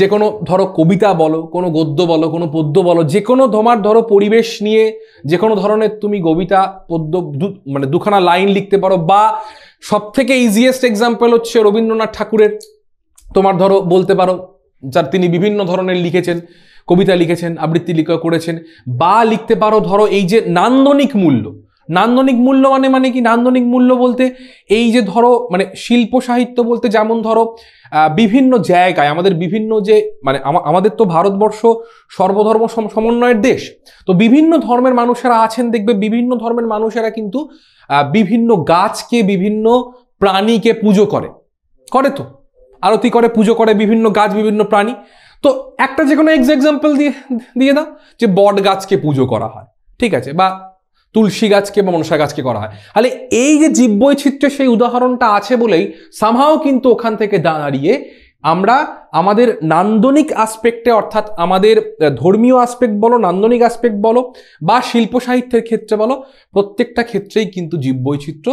যে কোনো ধরো কবিতা বলো কোনো গদ্য বলো কোনো পদ্য বলো যে কোনো তোমার ধরো পরিবেশ নিয়ে যে কোনো ধরনের তুমি কবিতা পদ্য মানে দুখানা লাইন লিখতে পারো বা সব থেকে ইজিয়েস্ট এক্সাম্পল হচ্ছে রবীন্দ্রনাথ ঠাকুরের তোমার ধরো বলতে পারো যার তিনি বিভিন্ন ধরনের লিখেছেন কবিতা লিখেছেন আবৃত্তি লিখা করেছেন বা লিখতে পারো ধরো এই যে নান্দনিক মূল্য নান্দনিক মূল্য মানে মানে কি নান্দনিক মূল্য বলতে এই যে ধরো মানে শিল্প সাহিত্য বলতে যেমন ধরো বিভিন্ন জায়গায় আমাদের বিভিন্ন যে মানে আমাদের তো ভারতবর্ষ সর্বধর্ম সমন্বয়ের দেশ তো বিভিন্ন ধর্মের মানুষেরা আছেন দেখবে বিভিন্ন ধর্মের মানুষেরা কিন্তু বিভিন্ন গাছকে বিভিন্ন প্রাণীকে পুজো করে করে তো আরতি করে পুজো করে বিভিন্ন গাছ বিভিন্ন প্রাণী তো একটা যে কোনো এক্সাম্পল দিয়ে দিয়ে দাও যে বট গাছকে পুজো করা হয় ঠিক আছে বা তুলসী গাছকে বা মনসা গাছকে করা হয় তাহলে এই যে জীব বৈচিত্র্য সেই উদাহরণটা আছে বলেই সামহাও কিন্তু ওখান থেকে দাঁড়িয়ে আমরা আমাদের নান্দনিক আসপেক্টে অর্থাৎ আমাদের ধর্মীয় আসপেক্ট বলো নান্দনিক আসপেক্ট বলো বা শিল্প সাহিত্যের ক্ষেত্রে বলো প্রত্যেকটা ক্ষেত্রেই কিন্তু জীব বৈচিত্র্য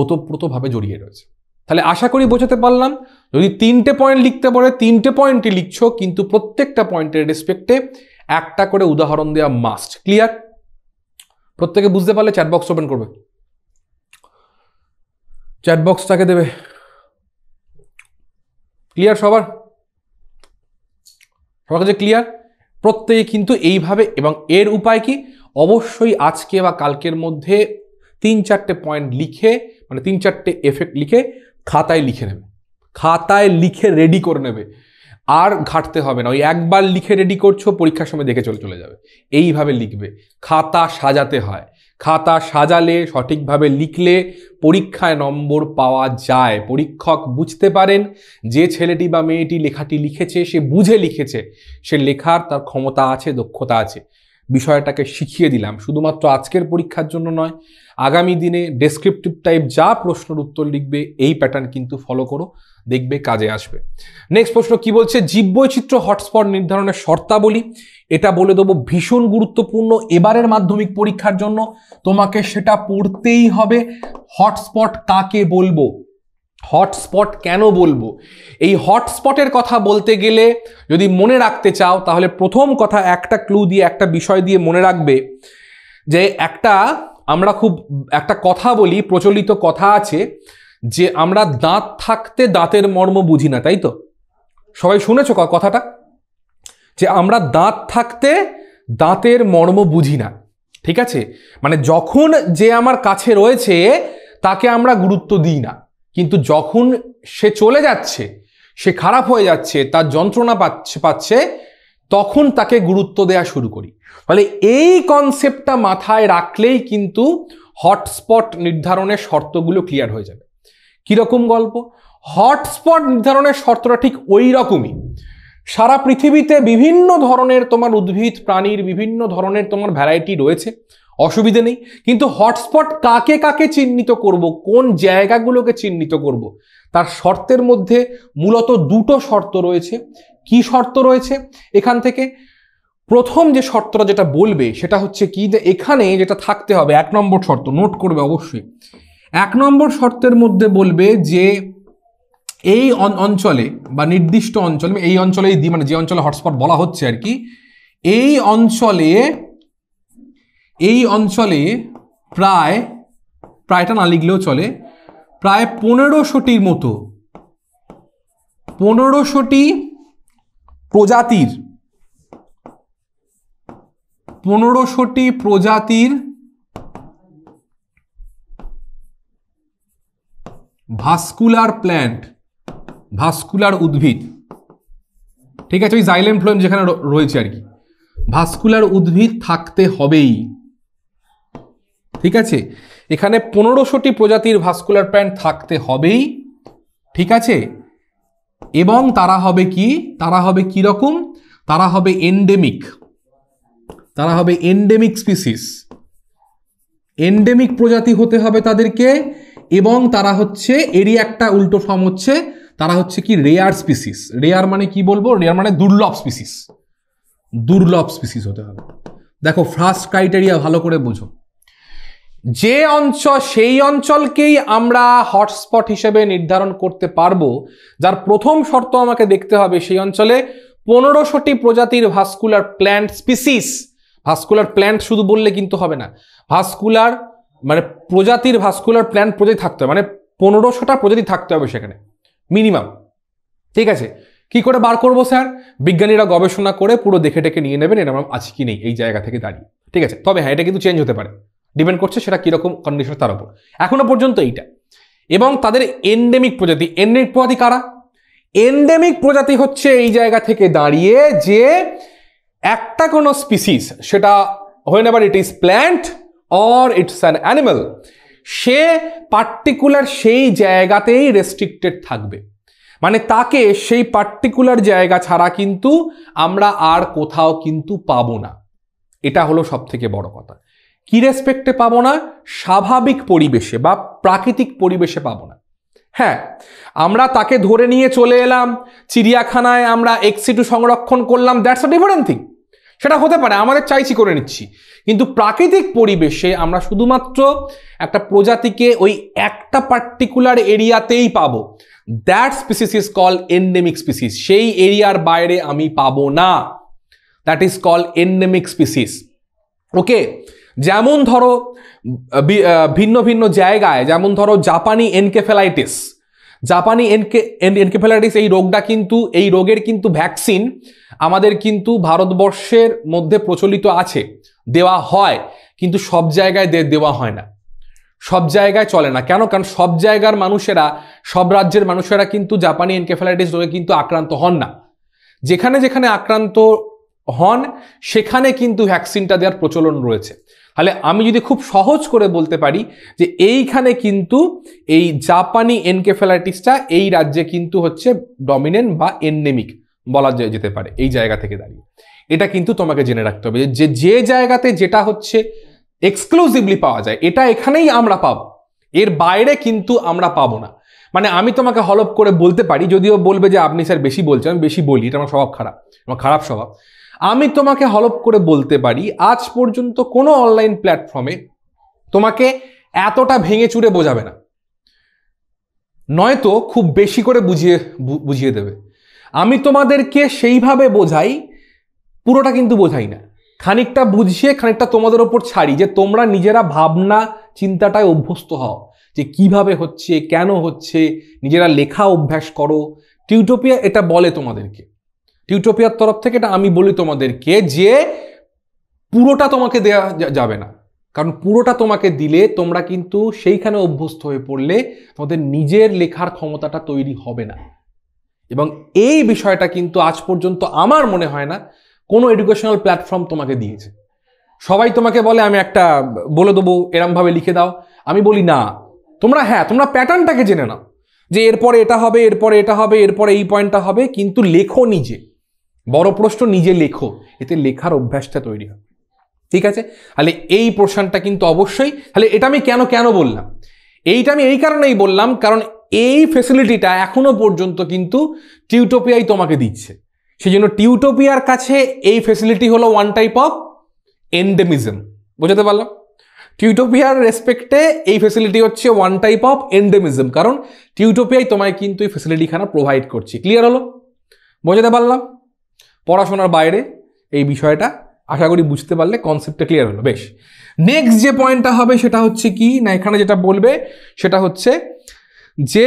ওতপ্রোতভাবে জড়িয়ে রয়েছে তাহলে আশা করি বোঝাতে পারলাম যদি তিনটে পয়েন্ট লিখতে পারে তিনটে পয়েন্টই লিখছ কিন্তু প্রত্যেকটা পয়েন্টের রেসপেক্টে একটা করে উদাহরণ দেওয়া মাস্ট ক্লিয়ার প্রত্যেকে বুঝতে পারলে চ্যাট বক্স ওপেন করবে চ্যাট দেবে ক্লিয়ার সবার সবার কাছে ক্লিয়ার প্রত্যেকে কিন্তু এইভাবে এবং এর উপায় কি অবশ্যই আজকে বা কালকের মধ্যে তিন চারটে পয়েন্ট লিখে মানে তিন চারটে এফেক্ট লিখে খাতায় লিখে নেবে খাতায় লিখে রেডি করে নেবে আর ঘাটতে হবে না ওই একবার লিখে রেডি করছো পরীক্ষার সময় দেখে চলে চলে যাবে এইভাবে লিখবে খাতা সাজাতে হয় খাতা সাজালে সঠিকভাবে লিখলে পরীক্ষায় নম্বর পাওয়া যায় পরীক্ষক বুঝতে পারেন যে ছেলেটি বা মেয়েটি লেখাটি লিখেছে সে বুঝে লিখেছে সে লেখার তার ক্ষমতা আছে দক্ষতা আছে বিষয়টাকে শিখিয়ে দিলাম শুধুমাত্র আজকের পরীক্ষার জন্য নয় আগামী দিনে ডেসক্রিপটিভ টাইপ যা প্রশ্নের উত্তর লিখবে এই প্যাটার্ন কিন্তু ফলো করো দেখবে কাজে আসবে নেক্সট প্রশ্ন কি বলছে জীববৈচিত্র্য হটস্পট নির্ধারণের শর্তাবলী এটা বলে দেবো ভীষণ গুরুত্বপূর্ণ এবারের মাধ্যমিক পরীক্ষার জন্য তোমাকে সেটা পড়তেই হবে হটস্পট কাকে বলবো হটস্পট কেন বলবো এই হটস্পটের কথা বলতে গেলে যদি মনে রাখতে চাও তাহলে প্রথম কথা একটা ক্লু দিয়ে একটা বিষয় দিয়ে মনে রাখবে যে একটা আমরা খুব একটা কথা বলি প্রচলিত কথা আছে যে আমরা দাঁত থাকতে দাঁতের মর্ম বুঝি না তাই তো সবাই শুনেছ কথাটা যে আমরা দাঁত থাকতে দাঁতের মর্ম বুঝি না ঠিক আছে মানে যখন যে আমার কাছে রয়েছে তাকে আমরা গুরুত্ব দিই না কিন্তু যখন সে চলে যাচ্ছে সে খারাপ হয়ে যাচ্ছে তার যন্ত্রণা পাচ্ছে পাচ্ছে তখন তাকে গুরুত্ব দেয়া শুরু করি ফলে এই কনসেপ্টটা মাথায় রাখলেই কিন্তু হটস্পট নির্ধারণের শর্তগুলো ক্লিয়ার হয়ে যাবে কীরকম গল্প হটস্পট নির্ধারণের শর্তটা ঠিক ওই রকমই সারা পৃথিবীতে বিভিন্ন ধরনের তোমার উদ্ভিদ প্রাণীর বিভিন্ন ধরনের তোমার ভ্যারাইটি রয়েছে অসুবিধে নেই কিন্তু হটস্পট কাকে কাকে চিহ্নিত করব কোন জায়গাগুলোকে চিহ্নিত করব তার শর্তের মধ্যে মূলত দুটো শর্ত রয়েছে কি শর্ত রয়েছে এখান থেকে প্রথম যে শর্তটা যেটা বলবে সেটা হচ্ছে কি যে এখানে যেটা থাকতে হবে এক নম্বর শর্ত নোট করবে অবশ্যই এক নম্বর শর্তের মধ্যে বলবে যে এই অঞ্চলে বা নির্দিষ্ট অঞ্চলে এই অঞ্চলেই মানে যে অঞ্চলে হটস্পট বলা হচ্ছে আর কি এই অঞ্চলে এই অঞ্চলে প্রায় প্রায়টা না লিখলেও চলে প্রায় পনেরোশোটির মতো পনেরোশোটি প্রজাতির পনেরোশোটি প্রজাতির ভাস্কুলার প্ল্যান্ট ভাস্কুলার উদ্ভিদ ঠিক আছে ওই জাইলেম ফ্লোয়েম যেখানে রয়েছে আর কি ভাস্কুলার উদ্ভিদ থাকতে হবেই ঠিক আছে এখানে পনেরোশোটি প্রজাতির ভাস্কুলার প্যান্ট থাকতে হবেই ঠিক আছে এবং তারা হবে কি তারা হবে কি রকম তারা হবে এন্ডেমিক তারা হবে এন্ডেমিক স্পিসিস এন্ডেমিক প্রজাতি হতে হবে তাদেরকে এবং তারা হচ্ছে এরই একটা উল্টো ফর্ম হচ্ছে তারা হচ্ছে কি রেয়ার স্পিসিস রেয়ার মানে কি বলবো রেয়ার মানে দুর্লভ স্পিসিস দুর্লভ স্পিসিস হতে হবে দেখো ফার্স্ট ক্রাইটেরিয়া ভালো করে বোঝো যে অঞ্চল সেই অঞ্চলকেই আমরা হটস্পট হিসেবে নির্ধারণ করতে পারবো যার প্রথম শর্ত আমাকে দেখতে হবে সেই অঞ্চলে পনেরোশোটি প্রজাতির vascular plant species vascular plant শুধু বললে কিন্তু হবে না ভাস্কুলার মানে প্রজাতির ভাস্কুলার প্ল্যান্ট প্রজাতি থাকতে হবে মানে পনেরোশোটা প্রজাতি থাকতে হবে সেখানে মিনিমাম ঠিক আছে কি করে বার করবো স্যার বিজ্ঞানীরা গবেষণা করে পুরো দেখে টেকে নিয়ে নেবেন এটা আছে কি নেই এই জায়গা থেকে দাঁড়িয়ে ঠিক আছে তবে হ্যাঁ এটা কিন্তু চেঞ্জ হতে পারে ডিপেন্ড করছে সেটা কীরকম কন্ডিশন তার উপর এখনও পর্যন্ত এইটা এবং তাদের এন্ডেমিক প্রজাতি এন্ডেমিক প্রজাতি কারা এন্ডেমিক প্রজাতি হচ্ছে এই জায়গা থেকে দাঁড়িয়ে যে একটা কোনো স্পিসিস সেটা হয়ে নেবার it is plant or it's an animal সে পার্টিকুলার সেই জায়গাতেই রেস্ট্রিক্টেড থাকবে মানে তাকে সেই পার্টিকুলার জায়গা ছাড়া কিন্তু আমরা আর কোথাও কিন্তু পাবো না এটা হলো সব থেকে বড় কথা কি রেসপেক্টে পাবো না স্বাভাবিক পরিবেশে বা প্রাকৃতিক পরিবেশে পাবো না হ্যাঁ আমরা তাকে ধরে নিয়ে চলে এলাম চিড়িয়াখানায় আমরা এক্সিটু সংরক্ষণ করলাম দ্যাটস আ ডিফারেন্ট থিং সেটা হতে পারে আমাদের চাইছি করে নিচ্ছি কিন্তু প্রাকৃতিক পরিবেশে আমরা শুধুমাত্র একটা প্রজাতিকে ওই একটা পার্টিকুলার এরিয়াতেই পাবো that species is call endemic species সেই এরিয়ার বাইরে আমি পাবো না that is call endemic species okay যেমন ধরো ভিন্ন ভিন্ন জায়গায় যেমন ধরো জাপানি এনকেফেলাইটিস জাপানি এনকে এনকেফেলাইটিস এই রোগটা কিন্তু এই রোগের কিন্তু ভ্যাকসিন আমাদের কিন্তু ভারতবর্ষের মধ্যে প্রচলিত আছে দেওয়া হয় কিন্তু সব জায়গায় দেওয়া হয় না সব জায়গায় চলে না কেন কারণ সব জায়গার মানুষেরা সব রাজ্যের মানুষেরা কিন্তু জাপানি এনকেফেলাইটিস রোগে কিন্তু আক্রান্ত হন না যেখানে যেখানে আক্রান্ত হন সেখানে কিন্তু ভ্যাকসিনটা দেওয়ার প্রচলন রয়েছে তাহলে আমি যদি খুব সহজ করে বলতে পারি যে এইখানে কিন্তু এই জাপানি এনকেফেলাইটিসটা এই রাজ্যে কিন্তু হচ্ছে ডমিনেন্ট বা এনডেমিক বলা যেতে পারে এই জায়গা থেকে দাঁড়িয়ে এটা কিন্তু তোমাকে জেনে রাখতে হবে যে যে জায়গাতে যেটা হচ্ছে এক্সক্লুসিভলি পাওয়া যায় এটা এখানেই আমরা পাব এর বাইরে কিন্তু আমরা পাবো না মানে আমি তোমাকে হলপ করে বলতে পারি যদিও বলবে যে আপনি স্যার বেশি বলছেন আমি বেশি বলি এটা আমার স্বভাব খারাপ আমার খারাপ স্বভাব আমি তোমাকে হলপ করে বলতে পারি আজ পর্যন্ত কোনো অনলাইন প্ল্যাটফর্মে তোমাকে এতটা ভেঙে চুরে বোঝাবে না নয়তো খুব বেশি করে বুঝিয়ে বুঝিয়ে দেবে আমি তোমাদেরকে সেইভাবে বোঝাই পুরোটা কিন্তু বোঝাই না খানিকটা বুঝিয়ে খানিকটা তোমাদের ওপর ছাড়ি যে তোমরা নিজেরা ভাবনা চিন্তাটায় অভ্যস্ত হও যে কিভাবে হচ্ছে কেন হচ্ছে নিজেরা লেখা অভ্যাস করো টিউটোপিয়া এটা বলে তোমাদেরকে টিউটোপিয়ার তরফ থেকে এটা আমি বলি তোমাদেরকে যে পুরোটা তোমাকে দেয়া যাবে না কারণ পুরোটা তোমাকে দিলে তোমরা কিন্তু সেইখানে অভ্যস্ত হয়ে পড়লে তোমাদের নিজের লেখার ক্ষমতাটা তৈরি হবে না এবং এই বিষয়টা কিন্তু আজ পর্যন্ত আমার মনে হয় না কোনো এডুকেশনাল প্ল্যাটফর্ম তোমাকে দিয়েছে সবাই তোমাকে বলে আমি একটা বলে দেবো এরমভাবে লিখে দাও আমি বলি না তোমরা হ্যাঁ তোমরা প্যাটার্নটাকে জেনে নাও যে এরপরে এটা হবে এরপরে এটা হবে এরপরে এই পয়েন্টটা হবে কিন্তু লেখো নিজে বড় প্রশ্ন নিজে লেখো এতে লেখার অভ্যাসটা তৈরি হয় ঠিক আছে তাহলে এই প্রশ্নটা কিন্তু অবশ্যই তাহলে এটা আমি কেন কেন বললাম এইটা আমি এই কারণেই বললাম কারণ এই ফেসিলিটিটা এখনও পর্যন্ত কিন্তু টিউটোপিয়াই তোমাকে দিচ্ছে সেই জন্য টিউটোপিয়ার কাছে এই ফেসিলিটি হলো ওয়ান টাইপ অফ এন্ডেমিজম বোঝাতে পারলাম টিউটোপিয়ার রেসপেক্টে এই ফেসিলিটি হচ্ছে ওয়ান টাইপ অফ এন্ডেমিজম কারণ টিউটোপিয়াই তোমায় কিন্তু এই ফেসিলিটিখানা প্রোভাইড করছে ক্লিয়ার হলো বোঝাতে পারলাম পড়াশোনার বাইরে এই বিষয়টা আশা করি বুঝতে পারলে কনসেপ্টটা ক্লিয়ার হলো বেশ নেক্সট যে পয়েন্টটা হবে সেটা হচ্ছে কি না এখানে যেটা বলবে সেটা হচ্ছে যে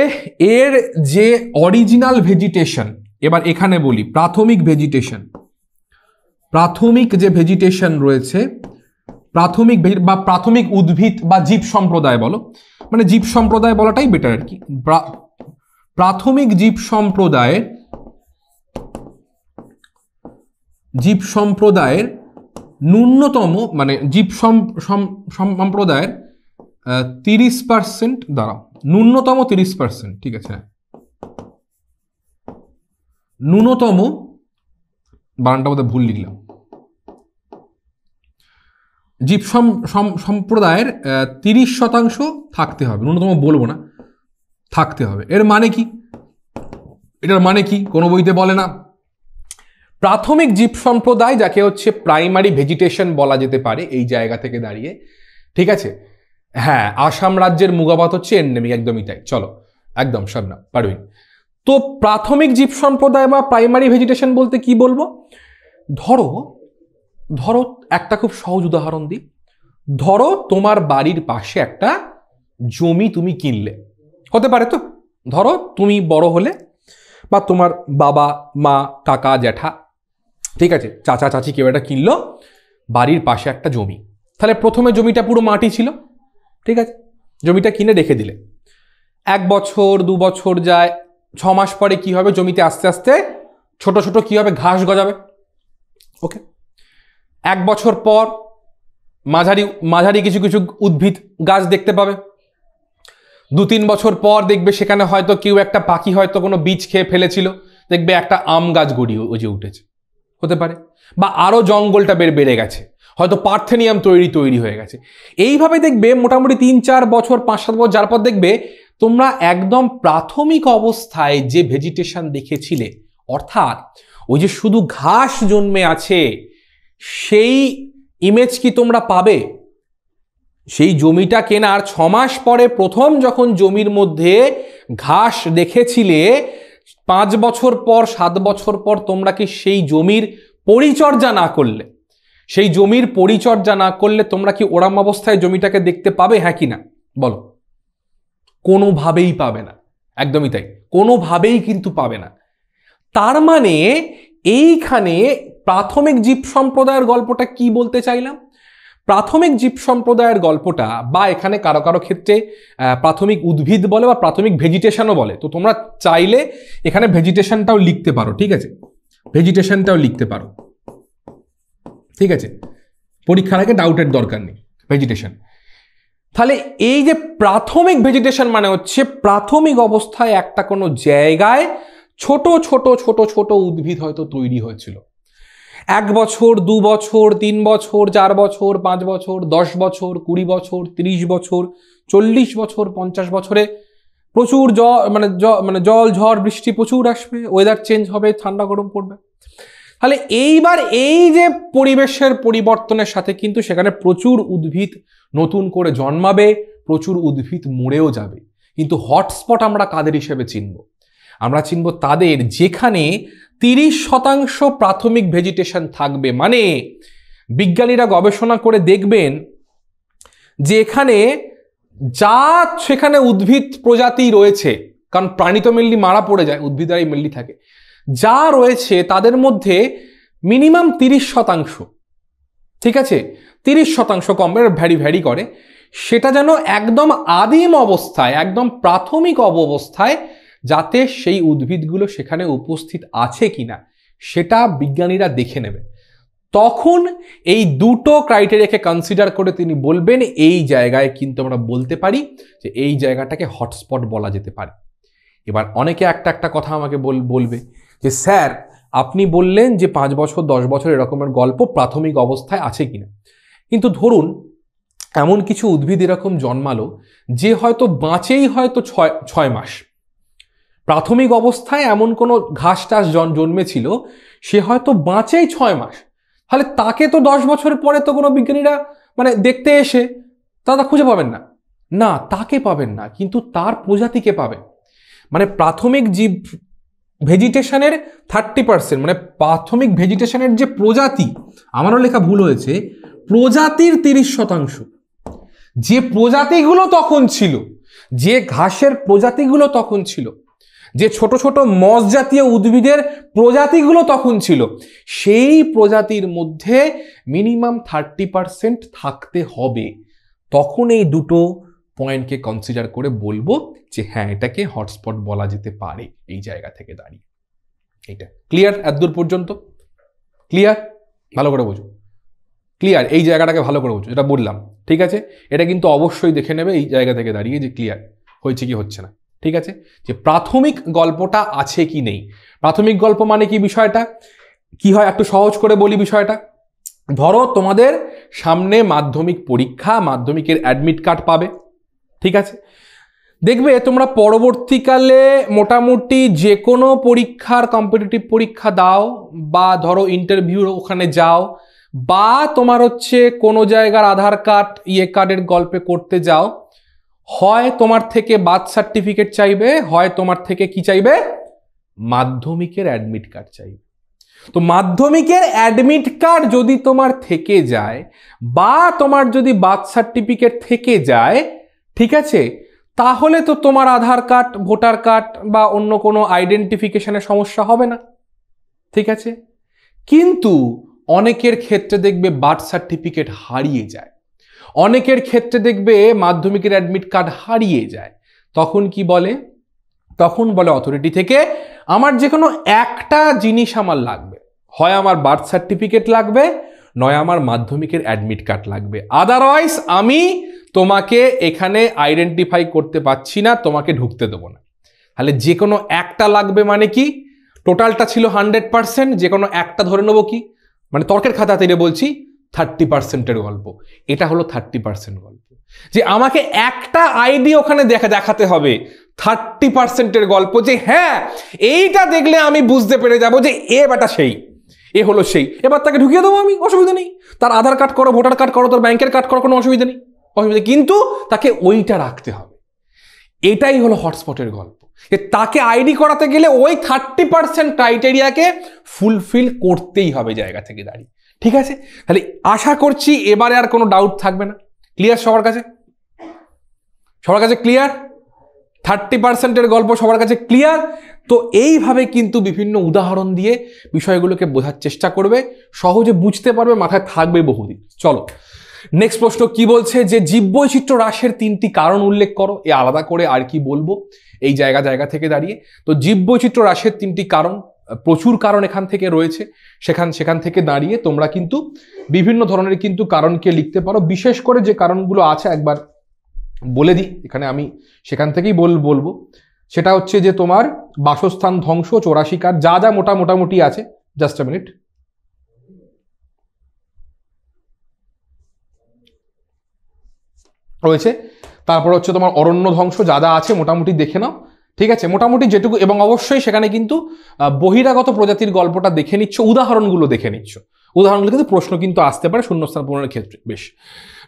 এর যে অরিজিনাল ভেজিটেশন এবার এখানে বলি প্রাথমিক ভেজিটেশন প্রাথমিক যে ভেজিটেশন রয়েছে প্রাথমিক বা প্রাথমিক উদ্ভিদ বা জীব সম্প্রদায় বলো মানে জীব সম্প্রদায় বলাটাই বেটার আর কি প্রাথমিক জীব সম্প্রদায়ের জীব সম্প্রদায়ের ন্যূনতম মানে জীব সম্প্রদায়ের তিরিশ পার্সেন্ট দ্বারা ন্যূনতম তিরিশ পার্সেন্ট ঠিক আছে ন্যূনতম বানানটা বোধহয় ভুল লিখলাম জীব সম্প্রদায়ের তিরিশ শতাংশ থাকতে হবে ন্যূনতম বলবো না থাকতে হবে এর মানে কি এটার মানে কি কোনো বইতে বলে না প্রাথমিক জীব সম্প্রদায় যাকে হচ্ছে প্রাইমারি ভেজিটেশন বলা যেতে পারে এই জায়গা থেকে দাঁড়িয়ে ঠিক আছে হ্যাঁ আসাম রাজ্যের মুগাবাত হচ্ছে এন্ডেমিক একদমই তাই চলো একদম সব না পারবিন তো প্রাথমিক জীব সম্প্রদায় বা প্রাইমারি ভেজিটেশন বলতে কি বলবো ধরো ধরো একটা খুব সহজ উদাহরণ দিই ধরো তোমার বাড়ির পাশে একটা জমি তুমি কিনলে হতে পারে তো ধরো তুমি বড় হলে বা তোমার বাবা মা কাকা জ্যাঠা ঠিক আছে চাচা চাচি কেউ একটা কিনলো বাড়ির পাশে একটা জমি তাহলে প্রথমে জমিটা পুরো মাটি ছিল ঠিক আছে জমিটা কিনে রেখে দিলে এক বছর দু বছর যায় ছ মাস পরে কি হবে জমিতে আস্তে আস্তে ছোট ছোট কি হবে ঘাস গজাবে ওকে এক বছর পর মাঝারি মাঝারি কিছু কিছু উদ্ভিদ গাছ দেখতে পাবে দু তিন বছর পর দেখবে সেখানে হয়তো কেউ একটা পাখি হয়তো কোনো বীজ খেয়ে ফেলেছিল দেখবে একটা আম গাছ গড়িয়ে উঠেছে হতে পারে বা আরও জঙ্গলটা বের বেড়ে গেছে হয়তো পার্থেনিয়াম তৈরি তৈরি হয়ে গেছে এইভাবে দেখবে মোটামুটি তিন চার বছর পাঁচ সাত বছর যার পর দেখবে তোমরা একদম প্রাথমিক অবস্থায় যে ভেজিটেশন দেখেছিলে অর্থাৎ ওই যে শুধু ঘাস জন্মে আছে সেই ইমেজ কি তোমরা পাবে সেই জমিটা কেনার ছমাস পরে প্রথম যখন জমির মধ্যে ঘাস দেখেছিলে পাঁচ বছর পর সাত বছর পর তোমরা কি সেই জমির পরিচর্যা না করলে সেই জমির পরিচর্যা না করলে তোমরা কি ওরাম অবস্থায় জমিটাকে দেখতে পাবে হ্যাঁ কি না বলো কোনোভাবেই পাবে না একদমই তাই কোনোভাবেই কিন্তু পাবে না তার মানে এইখানে প্রাথমিক জীব সম্প্রদায়ের গল্পটা কি বলতে চাইলাম প্রাথমিক জীব সম্প্রদায়ের গল্পটা বা এখানে কারো কারো ক্ষেত্রে প্রাথমিক উদ্ভিদ বলে বা প্রাথমিক ভেজিটেশনও বলে তো তোমরা চাইলে এখানে ভেজিটেশনটাও লিখতে পারো ঠিক আছে ভেজিটেশনটাও লিখতে পারো ঠিক আছে পরীক্ষার আগে ডাউটের দরকার নেই ভেজিটেশন তাহলে এই যে প্রাথমিক ভেজিটেশন মানে হচ্ছে প্রাথমিক অবস্থায় একটা কোনো জায়গায় ছোট ছোট ছোট ছোট উদ্ভিদ হয়তো তৈরি হয়েছিল এক বছর দু বছর তিন বছর চার বছর পাঁচ বছর দশ বছর কুড়ি বছর ৩০ বছর চল্লিশ বছর পঞ্চাশ বছরে প্রচুর জ মানে মানে জল ঝড় বৃষ্টি প্রচুর আসবে ওয়েদার চেঞ্জ হবে ঠান্ডা গরম পড়বে তাহলে এইবার এই যে পরিবেশের পরিবর্তনের সাথে কিন্তু সেখানে প্রচুর উদ্ভিদ নতুন করে জন্মাবে প্রচুর উদ্ভিদ মরেও যাবে কিন্তু হটস্পট আমরা কাদের হিসেবে চিনব আমরা চিনব তাদের যেখানে তিরিশ শতাংশ প্রাথমিক ভেজিটেশন থাকবে মানে বিজ্ঞানীরা গবেষণা করে দেখবেন যে এখানে যা সেখানে উদ্ভিদ প্রজাতি রয়েছে কারণ প্রাণী তো মেনলি মারা পড়ে যায় উদ্ভিদারাই মেনলি থাকে যা রয়েছে তাদের মধ্যে মিনিমাম তিরিশ শতাংশ ঠিক আছে তিরিশ শতাংশ কম ভ্যারি ভ্যারি করে সেটা যেন একদম আদিম অবস্থায় একদম প্রাথমিক অবস্থায় যাতে সেই উদ্ভিদগুলো সেখানে উপস্থিত আছে কিনা সেটা বিজ্ঞানীরা দেখে নেবে তখন এই দুটো ক্রাইটেরিয়াকে কনসিডার করে তিনি বলবেন এই জায়গায় কিন্তু আমরা বলতে পারি যে এই জায়গাটাকে হটস্পট বলা যেতে পারে এবার অনেকে একটা একটা কথা আমাকে বলবে যে স্যার আপনি বললেন যে পাঁচ বছর দশ বছর এরকমের গল্প প্রাথমিক অবস্থায় আছে কিনা কিন্তু ধরুন এমন কিছু উদ্ভিদ এরকম জন্মালো যে হয়তো বাঁচেই হয়তো ছয় ছয় মাস প্রাথমিক অবস্থায় এমন কোনো ঘাস টাস জন্মেছিল সে হয়তো বাঁচেই ছয় মাস তাহলে তাকে তো দশ বছর পরে তো কোনো বিজ্ঞানীরা মানে দেখতে এসে তারা খুঁজে পাবেন না না তাকে পাবেন না কিন্তু তার প্রজাতিকে পাবে মানে প্রাথমিক জীব ভেজিটেশনের থার্টি পার্সেন্ট মানে প্রাথমিক ভেজিটেশনের যে প্রজাতি আমারও লেখা ভুল হয়েছে প্রজাতির তিরিশ শতাংশ যে প্রজাতিগুলো তখন ছিল যে ঘাসের প্রজাতিগুলো তখন ছিল যে ছোট ছোট মস জাতীয় উদ্ভিদের প্রজাতিগুলো তখন ছিল সেই প্রজাতির মধ্যে মিনিমাম থার্টি পারসেন্ট থাকতে হবে তখন এই দুটো পয়েন্টকে কনসিডার করে বলবো যে হ্যাঁ এটাকে হটস্পট বলা যেতে পারে এই জায়গা থেকে দাঁড়িয়ে এইটা ক্লিয়ার এতদূর পর্যন্ত ক্লিয়ার ভালো করে বোঝো ক্লিয়ার এই জায়গাটাকে ভালো করে বোঝো যেটা বললাম ঠিক আছে এটা কিন্তু অবশ্যই দেখে নেবে এই জায়গা থেকে দাঁড়িয়ে যে ক্লিয়ার হয়েছে কি হচ্ছে না ঠিক আছে যে প্রাথমিক গল্পটা আছে কি নেই প্রাথমিক গল্প মানে কি বিষয়টা কি হয় একটু সহজ করে বলি বিষয়টা ধরো তোমাদের সামনে মাধ্যমিক পরীক্ষা মাধ্যমিকের অ্যাডমিট কার্ড পাবে ঠিক আছে দেখবে তোমরা পরবর্তীকালে মোটামুটি যে কোনো পরীক্ষার কম্পিটিটিভ পরীক্ষা দাও বা ধরো ইন্টারভিউর ওখানে যাও বা তোমার হচ্ছে কোনো জায়গার আধার কার্ড ইয়ে কার্ডের গল্পে করতে যাও হয় তোমার থেকে বার্থ সার্টিফিকেট চাইবে হয় তোমার থেকে কি চাইবে মাধ্যমিকের অ্যাডমিট কার্ড চাইবে তো মাধ্যমিকের অ্যাডমিট কার্ড যদি তোমার থেকে যায় বা তোমার যদি বার্থ সার্টিফিকেট থেকে যায় ঠিক আছে তাহলে তো তোমার আধার কার্ড ভোটার কার্ড বা অন্য কোনো আইডেন্টিফিকেশনের সমস্যা হবে না ঠিক আছে কিন্তু অনেকের ক্ষেত্রে দেখবে বার্থ সার্টিফিকেট হারিয়ে যায় অনেকের ক্ষেত্রে দেখবে মাধ্যমিকের অ্যাডমিট কার্ড হারিয়ে যায় তখন কি বলে তখন বলে অথরিটি থেকে আমার যে কোনো একটা জিনিস আমার লাগবে হয় আমার বার্থ সার্টিফিকেট লাগবে নয় আমার মাধ্যমিকের অ্যাডমিট কার্ড লাগবে আদারওয়াইজ আমি তোমাকে এখানে আইডেন্টিফাই করতে পারছি না তোমাকে ঢুকতে দেবো না তাহলে যে কোনো একটা লাগবে মানে কি টোটালটা ছিল হান্ড্রেড পারসেন্ট যে কোনো একটা ধরে নেবো কি মানে তর্কের খাতা তৈরি বলছি থার্টি পার্সেন্টের গল্প এটা হলো থার্টি পার্সেন্ট গল্প যে আমাকে একটা আইডি ওখানে দেখা দেখাতে হবে থার্টি পার্সেন্টের গল্প যে হ্যাঁ এইটা দেখলে আমি বুঝতে পেরে যাব যে এ বেটা সেই এ হলো সেই এবার তাকে ঢুকিয়ে দেবো আমি অসুবিধা নেই তার আধার কার্ড করো ভোটার কার্ড করো তোর ব্যাংকের কার্ড করো কোনো অসুবিধা নেই অসুবিধা কিন্তু তাকে ওইটা রাখতে হবে এটাই হলো হটস্পটের গল্প যে তাকে আইডি করাতে গেলে ওই থার্টি পার্সেন্ট ক্রাইটেরিয়াকে ফুলফিল করতেই হবে জায়গা থেকে দাঁড়িয়ে ঠিক আছে তাহলে আশা করছি এবারে আর কোনো ডাউট থাকবে না ক্লিয়ার সবার কাছে সবার কাছে ক্লিয়ার থার্টি পার্সেন্টের গল্প সবার কাছে ক্লিয়ার তো এইভাবে কিন্তু বিভিন্ন উদাহরণ দিয়ে বিষয়গুলোকে বোঝার চেষ্টা করবে সহজে বুঝতে পারবে মাথায় থাকবে বহুদিন চলো নেক্সট প্রশ্ন কি বলছে যে জীববৈচিত্র্য হ্রাসের তিনটি কারণ উল্লেখ করো এ আলাদা করে আর কি বলবো এই জায়গা জায়গা থেকে দাঁড়িয়ে তো জীববৈচিত্র্য হ্রাসের তিনটি কারণ প্রচুর কারণ এখান থেকে রয়েছে সেখান সেখান থেকে দাঁড়িয়ে তোমরা কিন্তু বিভিন্ন ধরনের কিন্তু কারণকে লিখতে পারো বিশেষ করে যে কারণগুলো আছে একবার বলে দিই এখানে আমি সেখান থেকেই বল বলবো সেটা হচ্ছে যে তোমার বাসস্থান ধ্বংস চোরাশিকার যা যা মোটা মোটামুটি আছে জাস্ট এ মিনিট রয়েছে তারপর হচ্ছে তোমার অরণ্য ধ্বংস যা যা আছে মোটামুটি দেখে নাও ঠিক আছে মোটামুটি যেটুকু এবং অবশ্যই সেখানে কিন্তু বহিরাগত প্রজাতির গল্পটা দেখে নিচ্ছ উদাহরণগুলো দেখে নিচ্ছ উদাহরণগুলো কিন্তু প্রশ্ন কিন্তু আসতে পারে শূন্যস্থান পূরণের ক্ষেত্রে বেশ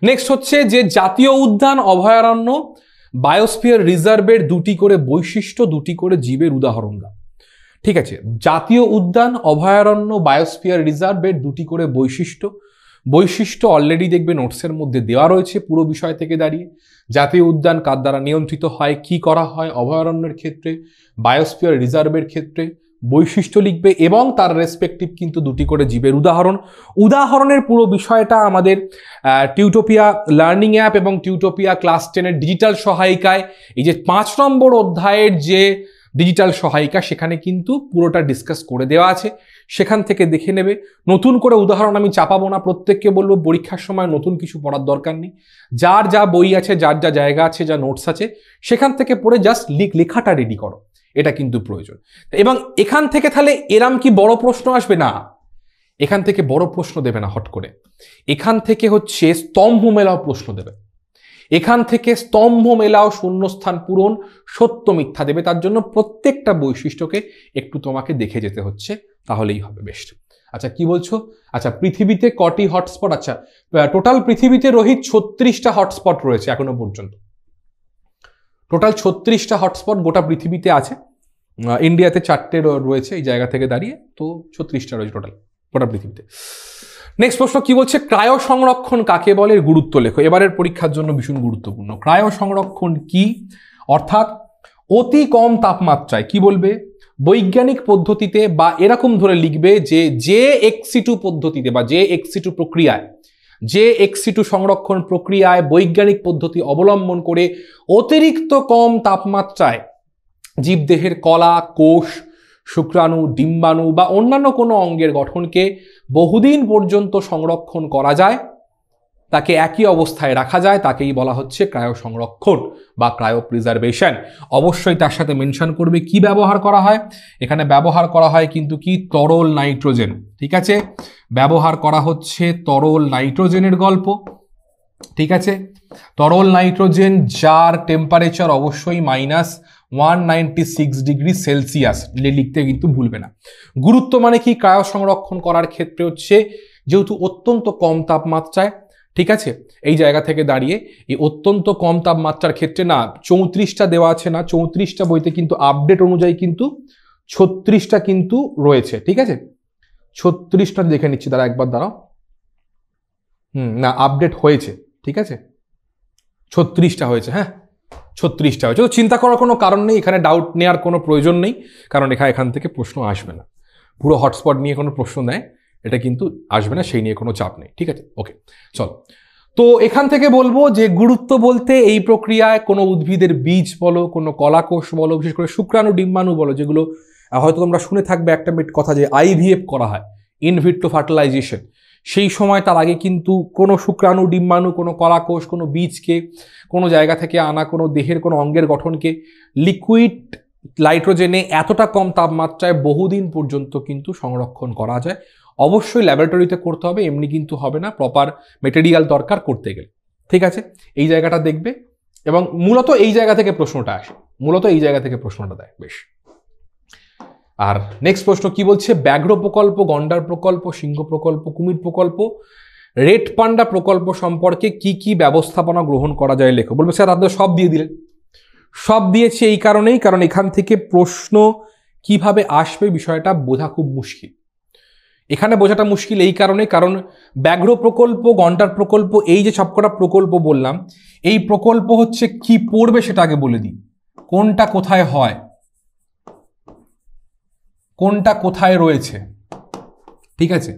নেক্সট হচ্ছে যে জাতীয় উদ্যান অভয়ারণ্য বায়োস্ফিয়ার রিজার্ভের দুটি করে বৈশিষ্ট্য দুটি করে জীবের উদাহরণ দাও ঠিক আছে জাতীয় উদ্যান অভয়ারণ্য বায়োস্ফিয়ার রিজার্ভের দুটি করে বৈশিষ্ট্য বৈশিষ্ট্য অলরেডি দেখবে নোটসের মধ্যে দেওয়া রয়েছে পুরো বিষয় থেকে দাঁড়িয়ে জাতীয় উদ্যান কার দ্বারা নিয়ন্ত্রিত হয় কি করা হয় অভয়ারণ্যের ক্ষেত্রে বায়োস্পিয়ার রিজার্ভের ক্ষেত্রে বৈশিষ্ট্য লিখবে এবং তার রেসপেক্টিভ কিন্তু দুটি করে জীবের উদাহরণ উদাহরণের পুরো বিষয়টা আমাদের টিউটোপিয়া লার্নিং অ্যাপ এবং টিউটোপিয়া ক্লাস টেনের ডিজিটাল সহায়িকায় এই যে পাঁচ নম্বর অধ্যায়ের যে ডিজিটাল সহায়িকা সেখানে কিন্তু পুরোটা ডিসকাস করে দেওয়া আছে সেখান থেকে দেখে নেবে নতুন করে উদাহরণ আমি চাপাবো না প্রত্যেককে বলবো পরীক্ষার সময় নতুন কিছু পড়ার দরকার নেই যার যা বই আছে যার যা জায়গা আছে যা নোটস আছে সেখান থেকে পড়ে জাস্ট লিখ লেখাটা রেডি করো এটা কিন্তু প্রয়োজন এবং এখান থেকে তাহলে এরাম কি বড় প্রশ্ন আসবে না এখান থেকে বড় প্রশ্ন দেবে না হট করে এখান থেকে হচ্ছে স্তম্ভ মেলাও প্রশ্ন দেবে এখান থেকে স্তম্ভ মেলাও শূন্যস্থান পূরণ সত্য মিথ্যা দেবে তার জন্য প্রত্যেকটা বৈশিষ্ট্যকে একটু তোমাকে দেখে যেতে হচ্ছে তাহলেই হবে বেশ আচ্ছা কি বলছো আচ্ছা পৃথিবীতে কটি হটস্পট আচ্ছা টোটাল পৃথিবীতে রোহিত ছত্রিশটা হটস্পট রয়েছে এখনো পর্যন্ত টোটাল ছত্রিশটা হটস্পট গোটা পৃথিবীতে আছে ইন্ডিয়াতে চারটে রয়েছে এই জায়গা থেকে দাঁড়িয়ে তো ছত্রিশটা রয়েছে টোটাল গোটা পৃথিবীতে নেক্সট প্রশ্ন কি বলছে ক্রায় সংরক্ষণ কাকে বলে গুরুত্ব লেখো এবারের পরীক্ষার জন্য ভীষণ গুরুত্বপূর্ণ ক্রায় সংরক্ষণ কি অর্থাৎ অতি কম তাপমাত্রায় কি বলবে বৈজ্ঞানিক পদ্ধতিতে বা এরকম ধরে লিখবে যে যে এক্সিটু পদ্ধতিতে বা যে এক্সিটু প্রক্রিয়ায় যে এক্সিটু সংরক্ষণ প্রক্রিয়ায় বৈজ্ঞানিক পদ্ধতি অবলম্বন করে অতিরিক্ত কম তাপমাত্রায় জীবদেহের কলা কোষ শুক্রাণু ডিম্বাণু বা অন্যান্য কোনো অঙ্গের গঠনকে বহুদিন পর্যন্ত সংরক্ষণ করা যায় তাকে একই অবস্থায় রাখা যায় তাকেই বলা হচ্ছে ক্রায়ো সংরক্ষণ বা ক্রায়ো প্রিজার্ভেশন অবশ্যই তার সাথে মেনশন করবে কি ব্যবহার করা হয় এখানে ব্যবহার করা হয় কিন্তু কি তরল নাইট্রোজেন ঠিক আছে ব্যবহার করা হচ্ছে তরল নাইট্রোজেনের গল্প ঠিক আছে তরল নাইট্রোজেন যার টেম্পারেচার অবশ্যই minus one ninety six degree Celsius লিখতে কিন্তু ভুলবে না গুরুত্ব মানে কি কায় সংরক্ষণ করার ক্ষেত্রে হচ্ছে যেহেতু অত্যন্ত কম তাপমাত্রায় ঠিক আছে এই জায়গা থেকে দাঁড়িয়ে এই অত্যন্ত কম তাপমাত্রার ক্ষেত্রে না চৌত্রিশটা দেওয়া আছে না চৌত্রিশটা বইতে কিন্তু আপডেট অনুযায়ী কিন্তু ছত্রিশটা কিন্তু রয়েছে ঠিক আছে ছত্রিশটা দেখে নিচ্ছি তারা একবার দাঁড়াও হুম না আপডেট হয়েছে ঠিক আছে ছত্রিশটা হয়েছে হ্যাঁ ছত্রিশটা হয়েছে তো চিন্তা করার কোনো কারণ নেই এখানে ডাউট নেওয়ার কোনো প্রয়োজন নেই কারণ এখানে এখান থেকে প্রশ্ন আসবে না পুরো হটস্পট নিয়ে কোনো প্রশ্ন নেয় এটা কিন্তু আসবে না সেই নিয়ে কোনো চাপ নেই ঠিক আছে ওকে চল তো এখান থেকে বলবো যে গুরুত্ব বলতে এই প্রক্রিয়ায় কোনো উদ্ভিদের বীজ বলো কোনো কলাকোষ বলো বিশেষ করে শুক্রাণু ডিম্বাণু বলো যেগুলো হয়তো তোমরা শুনে থাকবে একটা মিট কথা যে আইভিএফ করা হয় ইনভিট্রো ফার্টিলাইজেশন সেই সময় তার আগে কিন্তু কোনো শুক্রাণু ডিম্বাণু কোনো কলাকোষ কোনো বীজকে কোনো জায়গা থেকে আনা কোনো দেহের কোনো অঙ্গের গঠনকে লিকুইড লাইট্রোজেনে এতটা কম তাপমাত্রায় বহুদিন পর্যন্ত কিন্তু সংরক্ষণ করা যায় অবশ্যই ল্যাবরেটরিতে করতে হবে এমনি কিন্তু হবে না প্রপার মেটেরিয়াল দরকার করতে গেলে ঠিক আছে এই জায়গাটা দেখবে এবং মূলত এই জায়গা থেকে প্রশ্নটা আসে মূলত এই জায়গা থেকে প্রশ্নটা দেয় বেশ আর নেক্সট প্রশ্ন কি বলছে ব্যাঘ্র প্রকল্প গন্ডার প্রকল্প সিংহ প্রকল্প কুমির প্রকল্প রেড পান্ডা প্রকল্প সম্পর্কে কি কি ব্যবস্থাপনা গ্রহণ করা যায় লেখো বলবে স্যার আপনারা সব দিয়ে দিলেন সব দিয়েছি এই কারণেই কারণ এখান থেকে প্রশ্ন কিভাবে আসবে বিষয়টা বোঝা খুব মুশকিল এখানে বোঝাটা মুশকিল এই কারণে কারণ ব্যাঘ্র প্রকল্প গন্ডার প্রকল্প এই যে সবকটা প্রকল্প বললাম এই প্রকল্প হচ্ছে কি পড়বে সেটা আগে বলে দিই কোনটা কোথায় হয় কোনটা কোথায় রয়েছে ঠিক আছে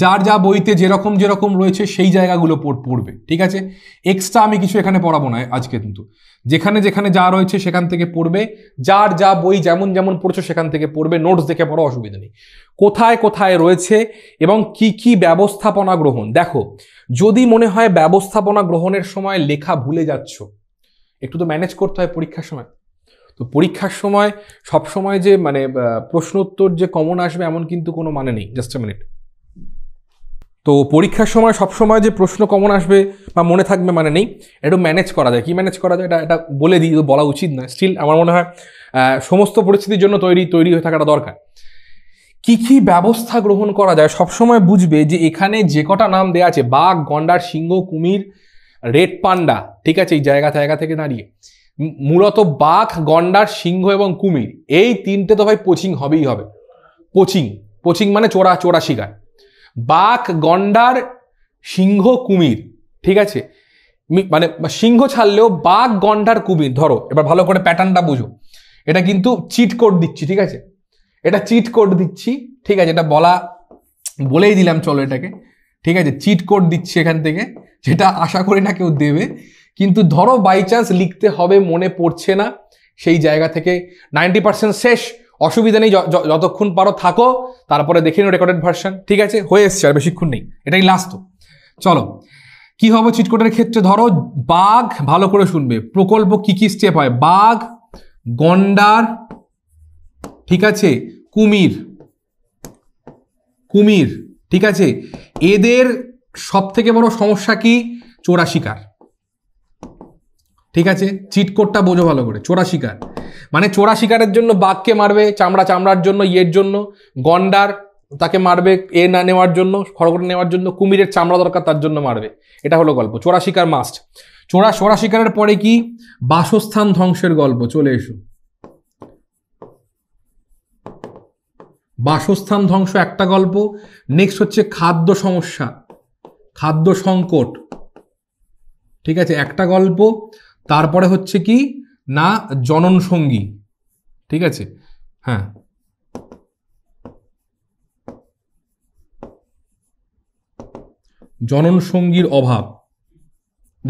যার যা বইতে যেরকম যেরকম রয়েছে সেই জায়গাগুলো পড়বে ঠিক আছে এক্সট্রা আমি কিছু এখানে পড়াবো না আজকে কিন্তু যেখানে যেখানে যা রয়েছে সেখান থেকে পড়বে যার যা বই যেমন যেমন পড়ছো সেখান থেকে পড়বে নোটস দেখে পড়ো অসুবিধা নেই কোথায় কোথায় রয়েছে এবং কি কি ব্যবস্থাপনা গ্রহণ দেখো যদি মনে হয় ব্যবস্থাপনা গ্রহণের সময় লেখা ভুলে যাচ্ছ একটু তো ম্যানেজ করতে হয় পরীক্ষার সময় তো পরীক্ষার সময় সব সময় যে মানে প্রশ্নোত্তর যে কমন আসবে এমন কিন্তু কোনো মানে নেই জাস্ট মিনিট তো পরীক্ষার সময় সব সময় যে প্রশ্ন কমন আসবে বা মনে থাকবে মানে নেই একটু ম্যানেজ করা যায় কি ম্যানেজ করা যায় এটা এটা বলে দিই তো বলা উচিত না স্টিল আমার মনে হয় সমস্ত পরিস্থিতির জন্য তৈরি তৈরি হয়ে থাকাটা দরকার কী কী ব্যবস্থা গ্রহণ করা যায় সবসময় বুঝবে যে এখানে যে কটা নাম দেওয়া আছে বাঘ গন্ডার সিংহ কুমির রেড পান্ডা ঠিক আছে এই জায়গা জায়গা থেকে দাঁড়িয়ে মূলত বাঘ গন্ডার সিংহ এবং কুমির এই তিনটে তো ভাই পোচিং হবেই হবে পোচিং পোচিং মানে চোরা চোরা শিকার বাঘ গন্ডার সিংহ কুমির ঠিক আছে মানে সিংহ ছাড়লেও বাঘ গন্ডার কুমির ধরো এবার ভালো করে প্যাটার্নটা বুঝো এটা কিন্তু চিট কোড দিচ্ছি ঠিক আছে এটা চিট কোড দিচ্ছি ঠিক আছে এটা বলা বলেই দিলাম চলো এটাকে ঠিক আছে চিট কোড দিচ্ছি এখান থেকে যেটা আশা করি না কেউ দেবে কিন্তু ধরো বাই চান্স লিখতে হবে মনে পড়ছে না সেই জায়গা থেকে নাইনটি পার্সেন্ট শেষ অসুবিধা নেই যতক্ষণ পারো থাকো তারপরে দেখে নিও রেকর্ডেড ভার্সন ঠিক আছে হয়ে এসছে আর বেশিক্ষণ নেই এটাই লাস্ট তো চলো কি হবে চিটকোটের ক্ষেত্রে ধরো বাঘ ভালো করে শুনবে প্রকল্প কি কি স্টেপ হয় বাঘ গন্ডার ঠিক আছে কুমির কুমির ঠিক আছে এদের সব থেকে বড় সমস্যা কি চোরা শিকার ঠিক আছে চিটকোটটা বোঝো ভালো করে চোরা শিকার মানে চোরা শিকারের জন্য বাঘকে মারবে চামড়া চামড়ার জন্য ইয়ের জন্য গন্ডার তাকে মারবে এ না নেওয়ার জন্য খড়গড় নেওয়ার জন্য কুমিরের চামড়া দরকার তার জন্য মারবে এটা হলো গল্প চোরা শিকার মাস্ট চোরা চোরা শিকারের পরে কি বাসস্থান ধ্বংসের গল্প চলে এসো বাসস্থান ধ্বংস একটা গল্প নেক্সট হচ্ছে খাদ্য সমস্যা খাদ্য সংকট ঠিক আছে একটা গল্প তারপরে হচ্ছে কি না জনন সঙ্গী ঠিক আছে হ্যাঁ জনন সঙ্গীর অভাব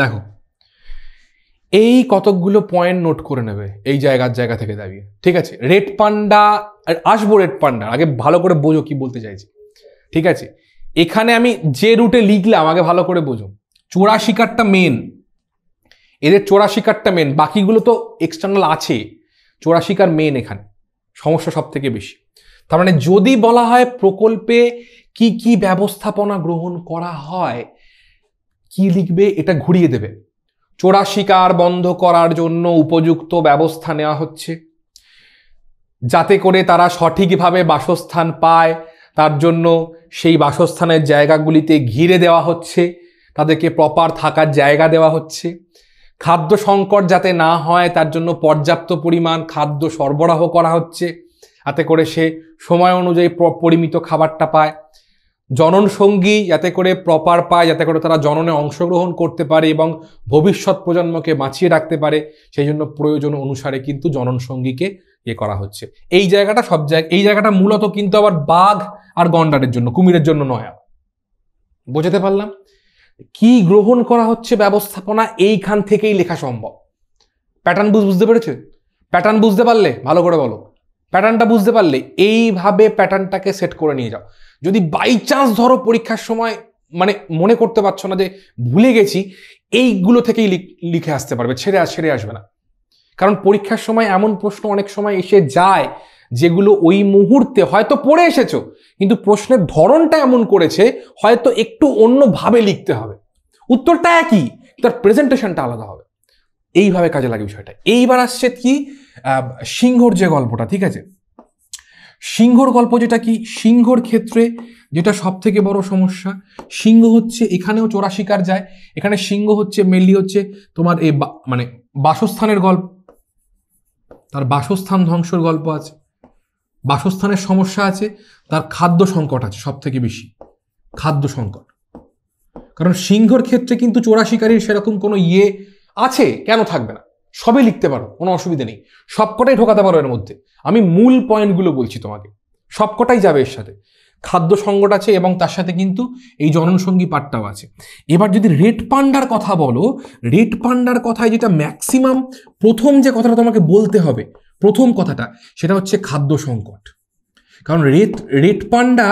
দেখো এই কতকগুলো পয়েন্ট নোট করে নেবে এই জায়গার জায়গা থেকে দাঁড়িয়ে ঠিক আছে রেড পান্ডা আসবো রেড পান্ডা আগে ভালো করে বোঝো কি বলতে চাইছি ঠিক আছে এখানে আমি যে রুটে লিখলাম আগে ভালো করে বোঝো চোরা শিকারটা মেন এদের চোরা শিকারটা মেন বাকিগুলো তো এক্সটার্নাল আছে চোরা শিকার মেন এখানে সমস্যা সব থেকে বেশি তার মানে যদি বলা হয় প্রকল্পে কি কি ব্যবস্থাপনা গ্রহণ করা হয় কি লিখবে এটা ঘুরিয়ে দেবে চোরা শিকার বন্ধ করার জন্য উপযুক্ত ব্যবস্থা নেওয়া হচ্ছে যাতে করে তারা সঠিকভাবে বাসস্থান পায় তার জন্য সেই বাসস্থানের জায়গাগুলিতে ঘিরে দেওয়া হচ্ছে তাদেরকে প্রপার থাকার জায়গা দেওয়া হচ্ছে খাদ্য সংকট যাতে না হয় তার জন্য পর্যাপ্ত পরিমাণ খাদ্য সরবরাহ করা হচ্ছে যাতে করে সে সময় অনুযায়ী পরিমিত খাবারটা পায় জনন সঙ্গী যাতে করে প্রপার পায় যাতে করে তারা জননে অংশগ্রহণ করতে পারে এবং ভবিষ্যৎ প্রজন্মকে বাঁচিয়ে রাখতে পারে সেই জন্য প্রয়োজন অনুসারে কিন্তু জনন সঙ্গীকে ইয়ে করা হচ্ছে এই জায়গাটা সব জায়গা এই জায়গাটা মূলত কিন্তু আবার বাঘ আর গন্ডারের জন্য কুমিরের জন্য নয় বোঝাতে পারলাম কি গ্রহণ করা হচ্ছে ব্যবস্থাপনা এইখান থেকেই লেখা সম্ভব প্যাটার্ন বুঝ বুঝতে পেরেছে প্যাটার্ন বুঝতে পারলে ভালো করে বলো প্যাটার্নটা বুঝতে পারলে এইভাবে প্যাটার্নটাকে সেট করে নিয়ে যাও যদি বাই চান্স ধরো পরীক্ষার সময় মানে মনে করতে পারছো না যে ভুলে গেছি এইগুলো থেকেই লিখে আসতে পারবে ছেড়ে ছেড়ে আসবে না কারণ পরীক্ষার সময় এমন প্রশ্ন অনেক সময় এসে যায় যেগুলো ওই মুহূর্তে হয়তো পড়ে এসেছো কিন্তু প্রশ্নের ধরনটা এমন করেছে হয়তো একটু অন্যভাবে লিখতে হবে উত্তরটা একই তার প্রেজেন্টেশনটা আলাদা হবে এইভাবে কাজে লাগে বিষয়টা এইবার আসছে কি সিংহর যে গল্পটা ঠিক আছে সিংহর গল্প যেটা কি সিংহর ক্ষেত্রে যেটা সব থেকে বড় সমস্যা সিংহ হচ্ছে এখানেও চোরা শিকার যায় এখানে সিংহ হচ্ছে মেনলি হচ্ছে তোমার এ মানে বাসস্থানের গল্প তার বাসস্থান ধ্বংসর গল্প আছে বাসস্থানের সমস্যা আছে তার খাদ্য সংকট আছে সব থেকে বেশি খাদ্য সংকট কারণ সিংহর ক্ষেত্রে কিন্তু চোরা শিকারীর সেরকম কোনো ইয়ে আছে কেন থাকবে না সবে লিখতে পারো কোনো অসুবিধা নেই সবকটাই ঢোকাতে পারো এর মধ্যে আমি মূল পয়েন্টগুলো বলছি তোমাকে সবকটাই যাবে এর সাথে খাদ্য সংকট আছে এবং তার সাথে কিন্তু এই জননসঙ্গী পাঠটাও আছে এবার যদি রেড পান্ডার কথা বলো রেড পান্ডার কথায় যেটা ম্যাক্সিমাম প্রথম যে কথাটা তোমাকে বলতে হবে প্রথম কথাটা সেটা হচ্ছে খাদ্য সংকট কারণ রেত রেড পান্ডা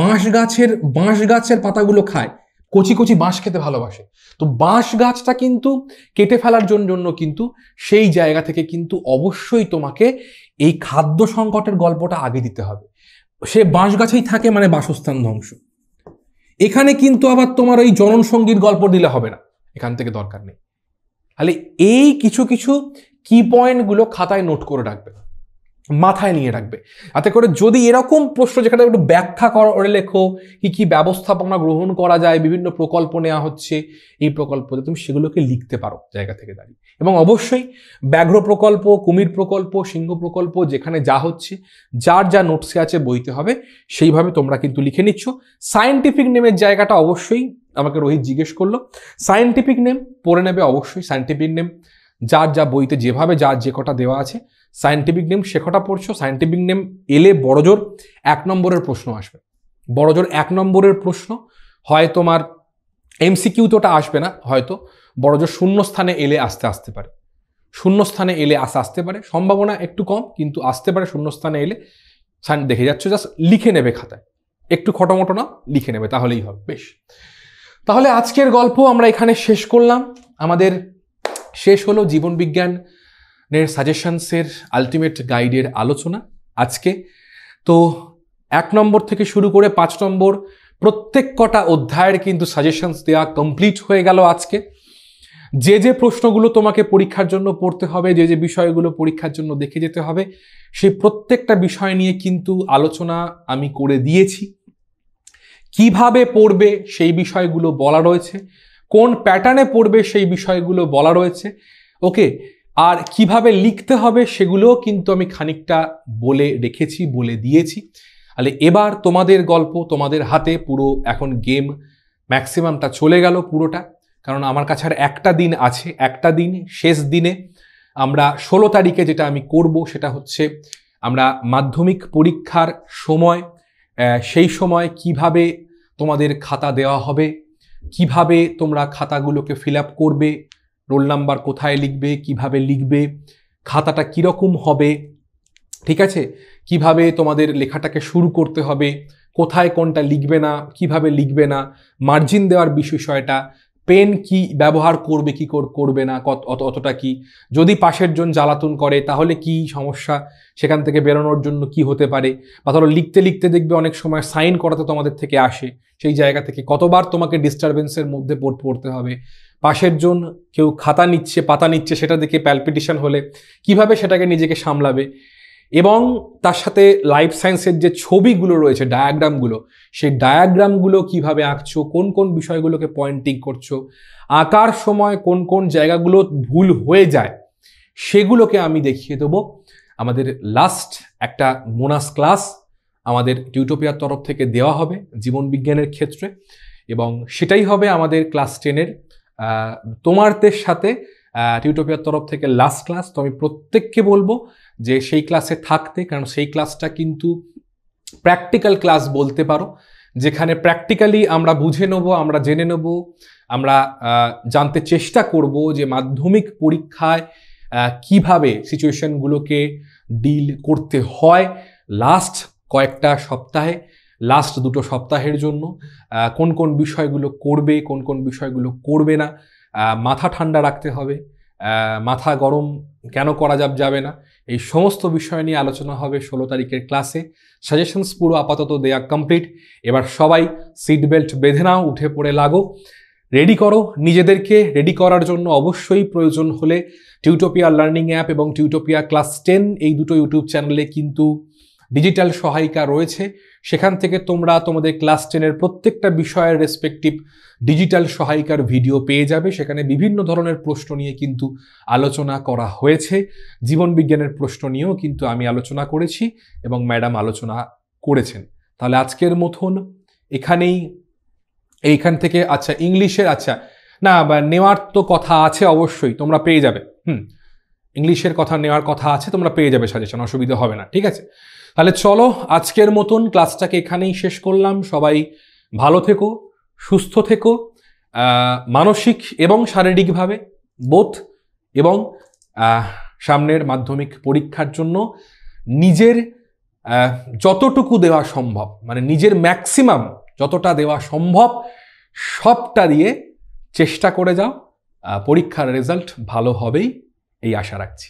বাঁশ গাছের বাঁশ গাছের পাতাগুলো খায় কচি কচি বাঁশ খেতে ভালোবাসে তো বাঁশ গাছটা কিন্তু কেটে ফেলার জন্য কিন্তু সেই জায়গা থেকে কিন্তু অবশ্যই তোমাকে এই খাদ্য সংকটের গল্পটা আগে দিতে হবে সে বাঁশ গাছেই থাকে মানে বাসস্থান ধ্বংস এখানে কিন্তু আবার তোমার ওই জননসঙ্গীর গল্প দিলে হবে না এখান থেকে দরকার নেই তাহলে এই কিছু কিছু কি পয়েন্টগুলো খাতায় নোট করে রাখবে মাথায় নিয়ে রাখবে তাতে করে যদি এরকম প্রশ্ন যেখানে একটু ব্যাখ্যা করে লেখো কি কি ব্যবস্থাপনা গ্রহণ করা যায় বিভিন্ন প্রকল্প নেওয়া হচ্ছে এই প্রকল্পতে তুমি সেগুলোকে লিখতে পারো জায়গা থেকে দাঁড়িয়ে এবং অবশ্যই ব্যাঘ্র প্রকল্প কুমির প্রকল্প সিংহ প্রকল্প যেখানে যা হচ্ছে যার যা নোটসে আছে বইতে হবে সেইভাবে তোমরা কিন্তু লিখে নিচ্ছ সায়েন্টিফিক নেমের জায়গাটা অবশ্যই আমাকে রোহিত জিজ্ঞেস করলো সায়েন্টিফিক নেম পড়ে নেবে অবশ্যই সায়েন্টিফিক নেম যার যা বইতে যেভাবে যার যে কটা দেওয়া আছে সায়েন্টিফিক নেম সে কটা পড়ছো সায়েন্টিফিক নেম এলে বড়জোর এক নম্বরের প্রশ্ন আসবে বড়জোর এক নম্বরের প্রশ্ন হয় তোমার এমসিকিউ তো ওটা আসবে না হয়তো বড়জোর শূন্যস্থানে এলে আসতে আসতে পারে শূন্যস্থানে এলে আসা আসতে পারে সম্ভাবনা একটু কম কিন্তু আসতে পারে শূন্যস্থানে এলে দেখে যাচ্ছ জাস্ট লিখে নেবে খাতায় একটু খটোমটো না লিখে নেবে তাহলেই হবে বেশ তাহলে আজকের গল্প আমরা এখানে শেষ করলাম আমাদের শেষ হলো জীবনবিজ্ঞানের সাজেশনসের আলটিমেট গাইডের আলোচনা আজকে তো এক নম্বর থেকে শুরু করে পাঁচ নম্বর প্রত্যেক কটা অধ্যায়ের কিন্তু সাজেশনস দেওয়া কমপ্লিট হয়ে গেল আজকে যে যে প্রশ্নগুলো তোমাকে পরীক্ষার জন্য পড়তে হবে যে যে বিষয়গুলো পরীক্ষার জন্য দেখে যেতে হবে সেই প্রত্যেকটা বিষয় নিয়ে কিন্তু আলোচনা আমি করে দিয়েছি কিভাবে পড়বে সেই বিষয়গুলো বলা রয়েছে কোন প্যাটার্নে পড়বে সেই বিষয়গুলো বলা রয়েছে ওকে আর কিভাবে লিখতে হবে সেগুলোও কিন্তু আমি খানিকটা বলে রেখেছি বলে দিয়েছি তাহলে এবার তোমাদের গল্প তোমাদের হাতে পুরো এখন গেম ম্যাক্সিমামটা চলে গেল পুরোটা কারণ আমার কাছে আর একটা দিন আছে একটা দিন শেষ দিনে আমরা ষোলো তারিখে যেটা আমি করব সেটা হচ্ছে আমরা মাধ্যমিক পরীক্ষার সময় সেই সময় কিভাবে তোমাদের খাতা দেওয়া হবে কিভাবে তোমরা খাতাগুলোকে ফিল আপ করবে রোল নাম্বার কোথায় লিখবে কিভাবে লিখবে খাতাটা কীরকম হবে ঠিক আছে কিভাবে তোমাদের লেখাটাকে শুরু করতে হবে কোথায় কোনটা লিখবে না কিভাবে লিখবে না মার্জিন দেওয়ার বিষয়টা পেন কি ব্যবহার করবে কি করবে না কত অতটা কি যদি পাশের জন জ্বালাতন করে তাহলে কি সমস্যা সেখান থেকে বেরোনোর জন্য কি হতে পারে বা ধরো লিখতে লিখতে দেখবে অনেক সময় সাইন করাতে তোমাদের থেকে আসে সেই জায়গা থেকে কতবার তোমাকে ডিস্টারবেন্সের মধ্যে পড়তে হবে পাশের জন কেউ খাতা নিচ্ছে পাতা নিচ্ছে সেটা দেখে প্যালপিটিশন হলে কিভাবে সেটাকে নিজেকে সামলাবে এবং তার সাথে লাইফ সায়েন্সের যে ছবিগুলো রয়েছে ডায়াগ্রামগুলো সেই ডায়াগ্রামগুলো কিভাবে আঁকছো কোন কোন বিষয়গুলোকে পয়েন্টিং করছো আঁকার সময় কোন কোন জায়গাগুলো ভুল হয়ে যায় সেগুলোকে আমি দেখিয়ে দেবো আমাদের লাস্ট একটা মোনাস ক্লাস আমাদের টিউটোপিয়ার তরফ থেকে দেওয়া হবে জীবনবিজ্ঞানের ক্ষেত্রে এবং সেটাই হবে আমাদের ক্লাস টেনের তোমারদের সাথে টিউটোপিয়ার তরফ থেকে লাস্ট ক্লাস তো আমি প্রত্যেককে বলবো যে সেই ক্লাসে থাকতে কারণ সেই ক্লাসটা কিন্তু প্র্যাকটিক্যাল ক্লাস বলতে পারো যেখানে প্র্যাকটিক্যালি আমরা বুঝে নেব আমরা জেনে নেব আমরা জানতে চেষ্টা করব যে মাধ্যমিক পরীক্ষায় কিভাবে সিচুয়েশনগুলোকে ডিল করতে হয় লাস্ট কয়েকটা সপ্তাহে লাস্ট দুটো সপ্তাহের জন্য কোন কোন বিষয়গুলো করবে কোন কোন বিষয়গুলো করবে না মাথা ঠান্ডা রাখতে হবে মাথা গরম কেন করা যাব যাবে না এই সমস্ত বিষয় নিয়ে আলোচনা হবে ষোলো তারিখের ক্লাসে সাজেশনস পুরো আপাতত দেয়া কমপ্লিট এবার সবাই সিট বেল্ট বেঁধে নাও উঠে পড়ে লাগো রেডি করো নিজেদেরকে রেডি করার জন্য অবশ্যই প্রয়োজন হলে টিউটোপিয়া লার্নিং অ্যাপ এবং টিউটোপিয়া ক্লাস টেন এই দুটো ইউটিউব চ্যানেলে কিন্তু ডিজিটাল সহায়িকা রয়েছে সেখান থেকে তোমরা তোমাদের ক্লাস টেনের প্রত্যেকটা বিষয়ের রেসপেক্টিভ ডিজিটাল সহায়িকার ভিডিও পেয়ে যাবে সেখানে বিভিন্ন ধরনের প্রশ্ন নিয়ে কিন্তু আলোচনা করা হয়েছে জীবনবিজ্ঞানের প্রশ্ন নিয়েও কিন্তু আমি আলোচনা করেছি এবং ম্যাডাম আলোচনা করেছেন তাহলে আজকের মতন এখানেই এইখান থেকে আচ্ছা ইংলিশের আচ্ছা না নেওয়ার তো কথা আছে অবশ্যই তোমরা পেয়ে যাবে হুম ইংলিশের কথা নেওয়ার কথা আছে তোমরা পেয়ে যাবে সাজেশন অসুবিধা হবে না ঠিক আছে তাহলে চলো আজকের মতন ক্লাসটাকে এখানেই শেষ করলাম সবাই ভালো থেকো সুস্থ থেকো মানসিক এবং শারীরিকভাবে বোধ এবং সামনের মাধ্যমিক পরীক্ষার জন্য নিজের যতটুকু দেওয়া সম্ভব মানে নিজের ম্যাক্সিমাম যতটা দেওয়া সম্ভব সবটা দিয়ে চেষ্টা করে যাও পরীক্ষার রেজাল্ট ভালো হবেই এই আশা রাখছি